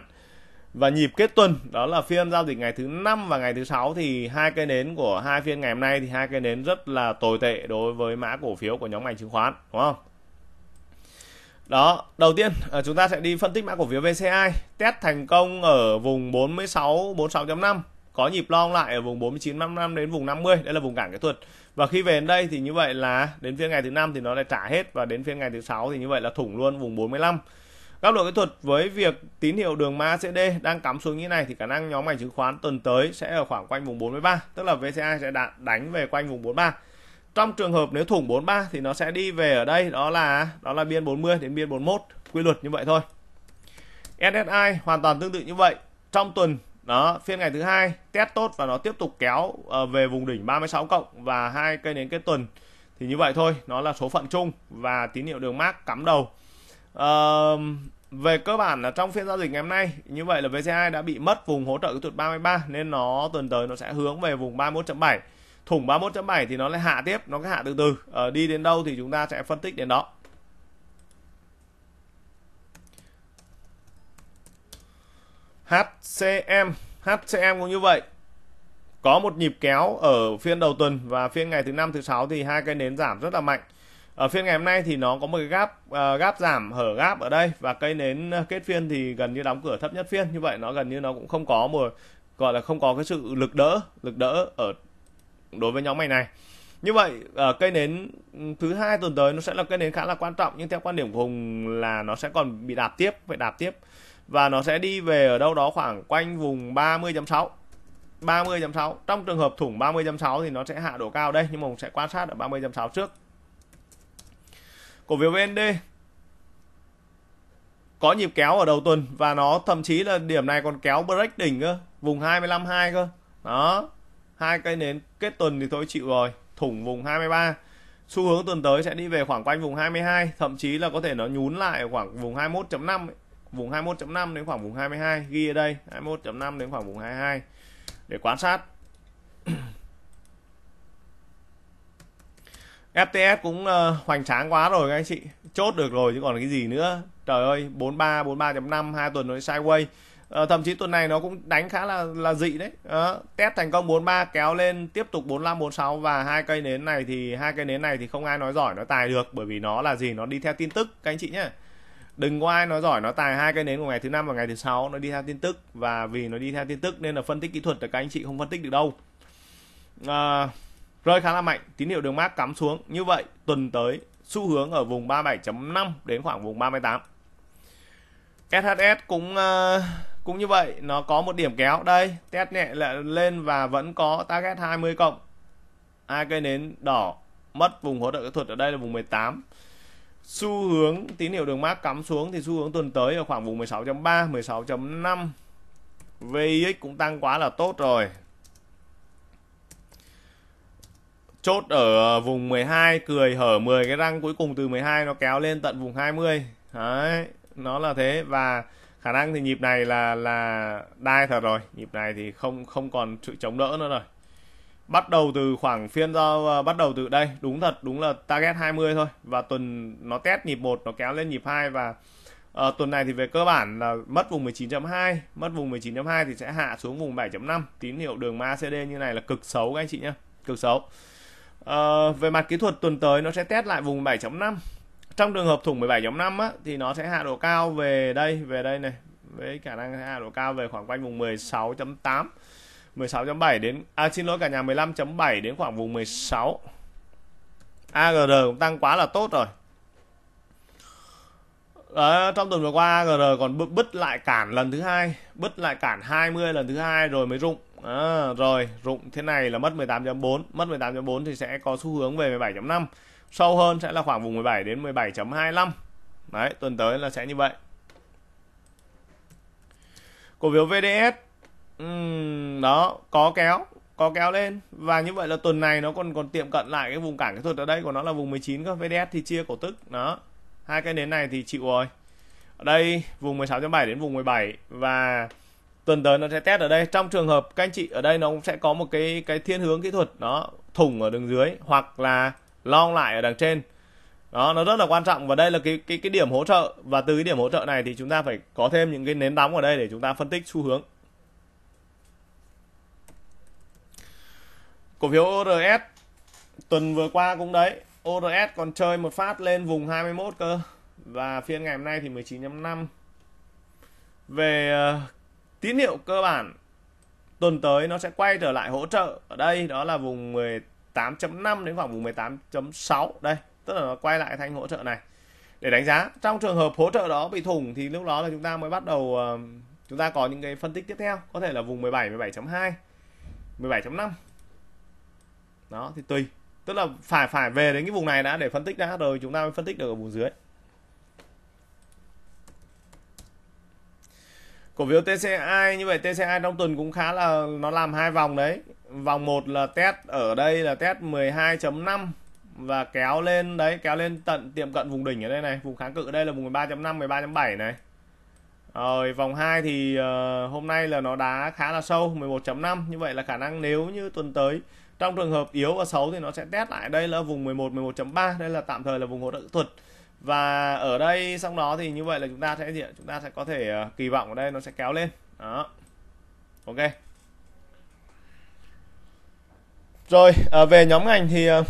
và nhịp kết tuần đó là phiên giao dịch ngày thứ năm và ngày thứ sáu thì hai cây nến của hai phiên ngày hôm nay thì hai cây nến rất là tồi tệ đối với mã cổ phiếu của nhóm ngành chứng khoán đúng không đó đầu tiên ờ, chúng ta sẽ đi phân tích mã cổ phiếu VCI test thành công ở vùng 46 46.5 có nhịp long lại ở vùng 49 55 đến vùng 50 đây là vùng cản kỹ thuật và khi về đến đây thì như vậy là đến phiên ngày thứ năm thì nó lại trả hết và đến phiên ngày thứ sáu thì như vậy là thủng luôn vùng 45 góc độ kỹ thuật với việc tín hiệu đường ma CD đang cắm xuống như này thì khả năng nhóm ngành chứng khoán tuần tới sẽ ở khoảng quanh vùng 43 tức là VCA sẽ đạt đánh về quanh vùng 43 trong trường hợp nếu thủng 43 thì nó sẽ đi về ở đây đó là đó là biên 40 đến biên 41 quy luật như vậy thôi SSI hoàn toàn tương tự như vậy trong tuần đó phiên ngày thứ hai test tốt và nó tiếp tục kéo ờ, về vùng đỉnh 36 cộng và hai cây nến kết tuần thì như vậy thôi nó là số phận chung và tín hiệu đường mát cắm đầu uh, về cơ bản là trong phiên giao dịch ngày hôm nay như vậy là VCI đã bị mất vùng hỗ trợ kỹ thuật 33 nên nó tuần tới nó sẽ hướng về vùng 31.7 thủng 31.7 thì nó lại hạ tiếp nó hạ từ từ uh, đi đến đâu thì chúng ta sẽ phân tích đến đó HCM HCM cũng như vậy có một nhịp kéo ở phiên đầu tuần và phiên ngày thứ năm thứ sáu thì hai cây nến giảm rất là mạnh ở phiên ngày hôm nay thì nó có một cái gáp uh, ờ, gap giảm hở gáp ở đây và cây nến ờ, kết phiên thì gần như đóng cửa thấp nhất phiên như vậy nó gần như nó cũng không có một gọi là không có cái sự lực đỡ lực đỡ ở đối với nhóm mày này như vậy uh, cây nến ừ, thứ hai tuần tới nó sẽ là cây nến khá là quan trọng nhưng theo quan điểm của hùng là nó sẽ còn bị đạp tiếp phải đạp tiếp và nó sẽ đi về ở đâu đó khoảng quanh vùng 30.6 30.6 trong trường hợp thủng 30.6 thì nó sẽ hạ độ cao đây nhưng mà hùng sẽ quan sát ở 30.6 trước cổ phiếu VND có nhịp kéo ở đầu tuần và nó thậm chí là điểm này còn kéo break đỉnh cơ vùng 25.2 cơ đó hai cây nến kết tuần thì thôi chịu rồi thủng vùng 23 xu hướng tuần tới sẽ đi về khoảng quanh vùng 22 thậm chí là có thể nó nhún lại khoảng vùng 21.5 vùng 21.5 đến khoảng vùng 22 ghi ở đây 21.5 đến khoảng vùng 22 để quan sát FTS cũng uh, hoành tráng quá rồi các anh chị chốt được rồi chứ còn cái gì nữa trời ơi 43 43.5 hai tuần rồi sideways uh, thậm chí tuần này nó cũng đánh khá là là dị đấy uh, test thành công 43 kéo lên tiếp tục 45 46 và hai cây nến này thì hai cây nến này thì không ai nói giỏi nó tài được bởi vì nó là gì nó đi theo tin tức các anh chị nhé đừng có ai nói giỏi nó tài hai cây nến của ngày thứ năm và ngày thứ sáu nó đi theo tin tức và vì nó đi theo tin tức nên là phân tích kỹ thuật thì các anh chị không phân tích được đâu uh, rơi khá là mạnh tín hiệu đường mát cắm xuống như vậy tuần tới xu hướng ở vùng 37.5 đến khoảng vùng 38 SHS cũng ờ, cũng như vậy nó có một điểm kéo đây test nhẹ là lên và vẫn có target 20 cộng hai cây nến đỏ mất vùng hỗ trợ kỹ thuật ở đây là vùng 18 xu hướng tín hiệu đường mát cắm xuống thì xu hướng tuần tới ở khoảng vùng 16.3 16.5 VIX cũng tăng quá là tốt rồi chốt ở ờ, vùng 12 cười hở 10 cái răng cuối cùng từ 12 nó kéo lên tận vùng 20 đấy nó là thế và khả năng thì nhịp này là là đai thật rồi nhịp này thì không không còn sự chống đỡ nữa rồi bắt đầu từ khoảng phiên giao ờ, bắt đầu từ đây đúng thật đúng là target 20 thôi và tuần nó test nhịp 1 nó kéo lên nhịp 2 và uh, tuần này thì về cơ bản là mất vùng 19.2 mất vùng 19.2 thì sẽ hạ xuống vùng 7.5 tín hiệu đường ma CD như này là cực xấu các anh chị nhé cực xấu Uh, về mặt kỹ thuật tuần tới nó sẽ test lại vùng 7.5 trong trường hợp thủng 17.5 á thì nó sẽ hạ độ cao về đây về đây này với khả năng hạ độ cao về khoảng quanh vùng 16.8 16.7 đến à xin lỗi cả nhà 15.7 đến khoảng vùng 16 AGR cũng tăng quá là tốt rồi Đó, ờ, trong tuần vừa qua AGR còn bứt lại cản lần thứ hai bứt lại cản 20 lần thứ hai rồi mới rụng à, rồi rụng thế này là mất 18.4 mất 18.4 thì sẽ có xu hướng về 17.5 sâu hơn sẽ là khoảng vùng 17 đến 17.25 đấy tuần tới là sẽ như vậy cổ phiếu VDS uhm, đó có kéo có kéo lên và như vậy là tuần này nó còn còn tiệm cận lại cái vùng cản kỹ thuật ở đây của nó là vùng 19 cơ VDS thì chia cổ tức đó hai cái nến này thì chịu rồi ở đây vùng 16.7 đến vùng 17 và tuần tới nó sẽ test ở đây trong trường hợp các anh chị ở đây nó cũng sẽ có một cái cái thiên hướng kỹ thuật nó thủng ở đường dưới hoặc là long lại ở đằng trên đó nó rất là quan trọng và đây là cái cái cái điểm hỗ trợ và từ cái điểm hỗ trợ này thì chúng ta phải có thêm những cái nến đóng ở đây để chúng ta phân tích xu hướng cổ phiếu ORS tuần vừa qua cũng đấy ORS còn chơi một phát lên vùng 21 cơ và phiên ngày hôm nay thì 19.5 về ờ, tín hiệu cơ bản tuần tới nó sẽ quay trở lại hỗ trợ ở đây đó là vùng 18.5 đến khoảng vùng 18.6 đây tức là nó quay lại thanh hỗ trợ này để đánh giá trong trường hợp hỗ trợ đó bị thủng thì lúc đó là chúng ta mới bắt đầu ờ, chúng ta có những cái phân tích tiếp theo có thể là vùng 17 17.2 17.5 đó thì tùy tức là phải phải về đến cái vùng này đã để phân tích đã rồi chúng ta mới phân tích được ở vùng dưới cổ phiếu TCI như vậy TCI trong tuần cũng khá là nó làm hai vòng đấy vòng một là test ở đây là test 12.5 và kéo lên đấy kéo lên tận tiệm cận vùng đỉnh ở đây này vùng kháng cự ở đây là vùng 13.5 13.7 này rồi vòng 2 thì uh, hôm nay là nó đá khá là sâu 11.5 như vậy là khả năng nếu như tuần tới trong trường hợp yếu và xấu thì nó sẽ test lại đây là vùng 11 11.3 đây là tạm thời là vùng hỗ trợ thuật và ở đây xong đó thì như vậy là chúng ta sẽ gì chúng ta sẽ có thể ờ, kỳ vọng ở đây nó sẽ kéo lên đó ok rồi ờ, về nhóm ngành thì ờ,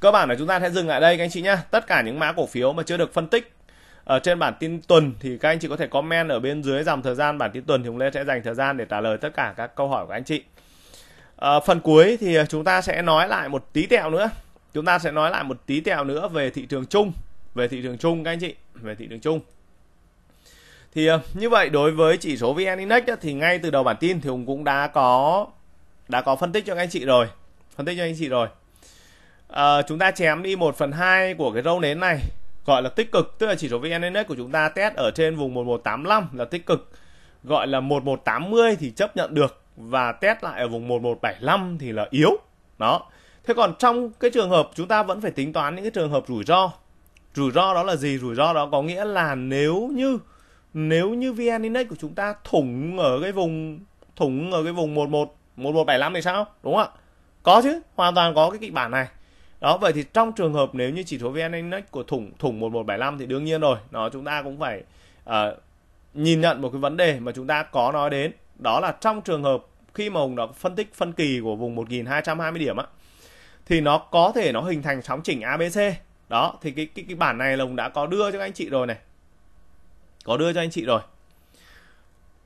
cơ bản là chúng ta sẽ dừng lại đây các anh chị nhé tất cả những mã cổ phiếu mà chưa được phân tích ở trên bản tin tuần thì các anh chị có thể comment ở bên dưới dòng thời gian bản tin tuần thì chúng Lê sẽ dành thời gian để trả lời tất cả các câu hỏi của anh chị à, phần cuối thì chúng ta sẽ nói lại một tí tẹo nữa chúng ta sẽ nói lại một tí tẹo nữa về thị trường chung về thị trường chung các anh chị về thị trường chung thì ờ, như vậy đối với chỉ số VN Index thì ngay từ đầu bản tin thì Hùng cũng đã có đã có phân tích cho anh chị rồi phân tích cho anh chị rồi à, chúng ta chém đi 1 phần 2 của cái râu nến này gọi là tích cực tức là chỉ số VN Index của chúng ta test ở trên vùng 1185 là tích cực gọi là 1180 thì chấp nhận được và test lại ở vùng 1175 thì là yếu đó thế còn trong cái trường hợp chúng ta vẫn phải tính toán những cái trường hợp rủi ro rủi ro đó là gì rủi ro đó có nghĩa là nếu như nếu như vn index của chúng ta thủng ở cái vùng thủng ở cái vùng một một một một bảy năm thì sao đúng không ạ có chứ hoàn toàn có cái kịch bản này đó vậy thì trong trường hợp nếu như chỉ số vn index của thủng thủng một một bảy năm thì đương nhiên rồi nó chúng ta cũng phải uh, nhìn nhận một cái vấn đề mà chúng ta có nói đến đó là trong trường hợp khi mà Hùng đã phân tích phân kỳ của vùng 1220 điểm á thì nó có thể nó hình thành sóng chỉnh ABC đó thì cái cái cái bản này lồng đã có đưa cho các anh chị rồi này có đưa cho anh chị rồi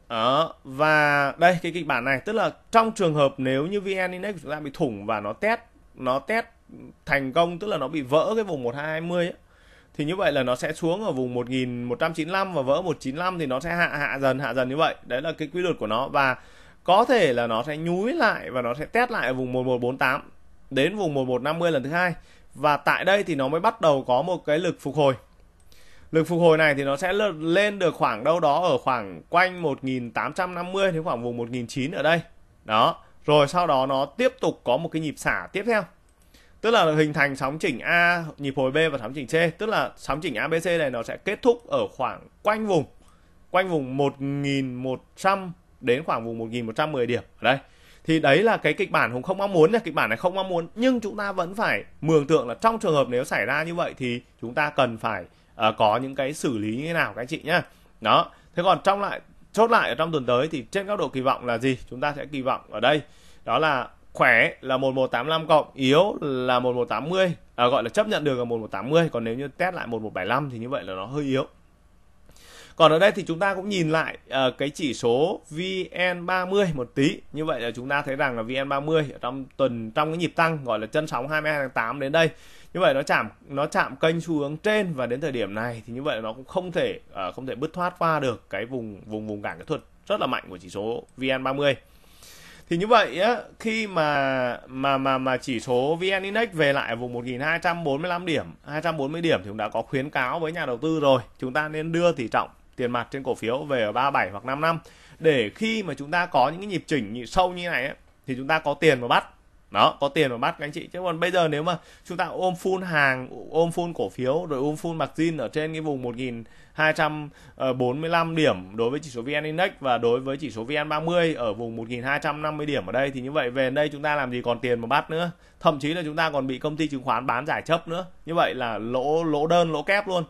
đó, và đây cái kịch bản này tức là trong trường hợp nếu như VN Index của chúng ta bị thủng và nó test nó test thành công tức là nó bị vỡ cái vùng 1220 ấy, thì như vậy là nó sẽ xuống ở vùng 1195 và vỡ 195 thì nó sẽ hạ hạ dần hạ dần như vậy đấy là cái quy luật của nó và có thể là nó sẽ nhúi lại và nó sẽ test lại ở vùng 1148 đến vùng 1150 lần thứ hai và tại đây thì nó mới bắt đầu có một cái lực phục hồi lực phục hồi này thì nó sẽ lên được khoảng đâu đó ở khoảng quanh 1850 đến khoảng vùng 1009 ở đây đó rồi sau đó nó tiếp tục có một cái nhịp xả tiếp theo tức là hình thành sóng chỉnh A nhịp hồi B và sóng chỉnh C tức là sóng chỉnh ABC này nó sẽ kết thúc ở khoảng quanh vùng quanh vùng 1100 đến khoảng vùng 1110 điểm ở đây thì đấy là cái kịch bản hùng không mong muốn nha kịch bản này không mong muốn nhưng chúng ta vẫn phải mường tượng là trong trường hợp nếu xảy ra như vậy thì chúng ta cần phải uh, có những cái xử lý như thế nào các anh chị nhá đó thế còn trong lại chốt lại ở trong tuần tới thì trên góc độ kỳ vọng là gì chúng ta sẽ kỳ vọng ở đây đó là khỏe là 1185 cộng yếu là 1180 à, ờ, gọi là chấp nhận được là 1180 còn nếu như test lại 1175 thì như vậy là nó hơi yếu còn ở đây thì chúng ta cũng nhìn lại uh, cái chỉ số VN30 một tí như vậy là chúng ta thấy rằng là VN30 ở trong tuần trong cái nhịp tăng gọi là chân sóng 22 tháng 8 đến đây như vậy nó chạm nó chạm kênh xu hướng trên và đến thời điểm này thì như vậy nó cũng không thể uh, không thể bứt thoát qua được cái vùng vùng vùng cản kỹ thuật rất là mạnh của chỉ số VN30 thì như vậy á, khi mà mà mà mà chỉ số VN Index về lại ở vùng 1245 điểm, 240 điểm thì cũng đã có khuyến cáo với nhà đầu tư rồi, chúng ta nên đưa tỷ trọng tiền mặt trên cổ phiếu về ở 37 hoặc 5 năm để khi mà chúng ta có những cái nhịp chỉnh nhịp sâu như này ấy, thì chúng ta có tiền mà bắt đó có tiền mà bắt các anh chị chứ còn bây giờ nếu mà chúng ta ôm full hàng ôm full cổ phiếu rồi ôm full mặc zin ở trên cái vùng 1245 điểm đối với chỉ số VN Index và đối với chỉ số VN30 ở vùng 1250 điểm ở đây thì như vậy về đây chúng ta làm gì còn tiền mà bắt nữa thậm chí là chúng ta còn bị công ty chứng khoán bán giải chấp nữa như vậy là lỗ lỗ đơn lỗ kép luôn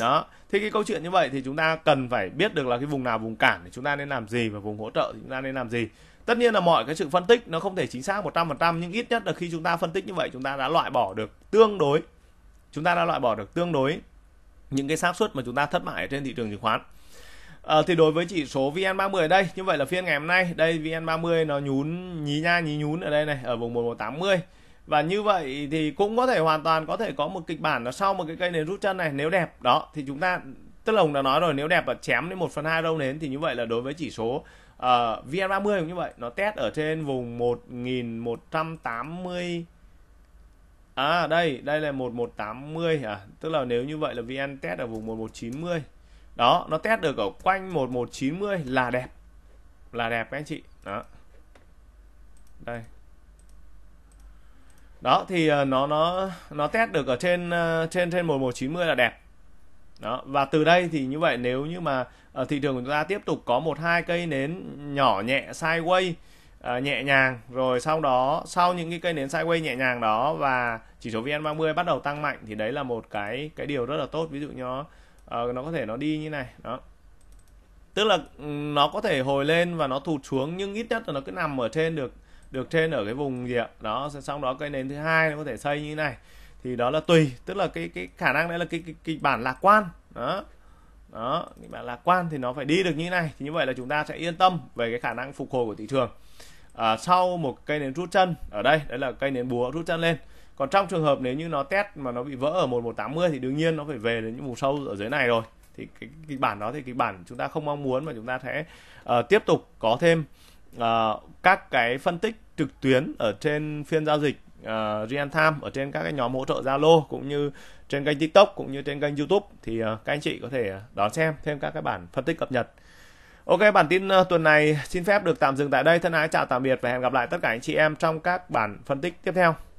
đó Thế cái câu chuyện như vậy thì chúng ta cần phải biết được là cái vùng nào vùng cản thì chúng ta nên làm gì và vùng hỗ trợ thì chúng ta nên làm gì tất nhiên là mọi cái sự phân tích nó không thể chính xác 100% nhưng ít nhất là khi chúng ta phân tích như vậy chúng ta đã loại bỏ được tương đối chúng ta đã loại bỏ được tương đối những cái xác suất mà chúng ta thất bại trên thị trường chứng khoán à, thì đối với chỉ số VN30 ở đây như vậy là phiên ngày hôm nay đây VN30 nó nhún nhí nha nhí nhún ở đây này ở vùng 1180 và như vậy thì cũng có thể hoàn toàn có thể có một kịch bản là sau một cái cây nến rút chân này nếu đẹp đó thì chúng ta tức là ông đã nói rồi nếu đẹp và chém đến 1 phần hai đâu nến thì như vậy là đối với chỉ số uh, ờ, VN30 cũng như vậy nó test ở trên vùng 1180 à đây đây là 1180 à tức là nếu như vậy là VN test ở vùng 1190 đó nó test được ở quanh 1190 là đẹp là đẹp các anh chị đó đây đó thì ờ, nó nó nó test được ở trên ờ, trên trên 1190 là đẹp đó và từ đây thì như vậy nếu như mà ở ờ, thị trường chúng ta tiếp tục có một hai cây nến nhỏ nhẹ sideways uh, nhẹ nhàng rồi sau đó sau những cái cây nến sideways nhẹ nhàng đó và chỉ số VN30 bắt đầu tăng mạnh thì đấy là một cái cái điều rất là tốt ví dụ như nó uh, nó có thể nó đi như này đó tức là ừ, nó có thể hồi lên và nó thụt xuống nhưng ít nhất là nó cứ nằm ở trên được được trên ở cái vùng gì ạ đó xong đó cây nến thứ hai nó có thể xây như thế này thì đó là tùy tức là cái cái khả năng đấy là cái, cái kịch bản lạc quan đó đó kịch bản lạc quan thì nó phải đi được như thế này thì như vậy là chúng ta sẽ yên tâm về cái khả năng phục hồi của thị trường à, sau một cây nến rút chân ở đây đấy là cây nến búa rút chân lên còn trong trường hợp nếu như nó test mà nó bị vỡ ở 1180 thì đương nhiên nó phải về đến những vùng sâu ở dưới này rồi thì cái kịch bản đó thì kịch bản chúng ta không mong muốn mà chúng ta sẽ uh, tiếp tục có thêm uh, các cái phân tích trực tuyến ở trên phiên giao dịch uh, real time ở trên các cái nhóm hỗ trợ Zalo cũng như trên kênh TikTok cũng như trên kênh YouTube thì uh, các anh chị có thể ờ, đón xem thêm các cái bản phân tích cập nhật. Ok, bản tin uh, tuần này xin phép được tạm dừng tại đây. Thân ái chào tạm biệt và hẹn gặp lại tất cả anh chị em trong các bản phân tích tiếp theo.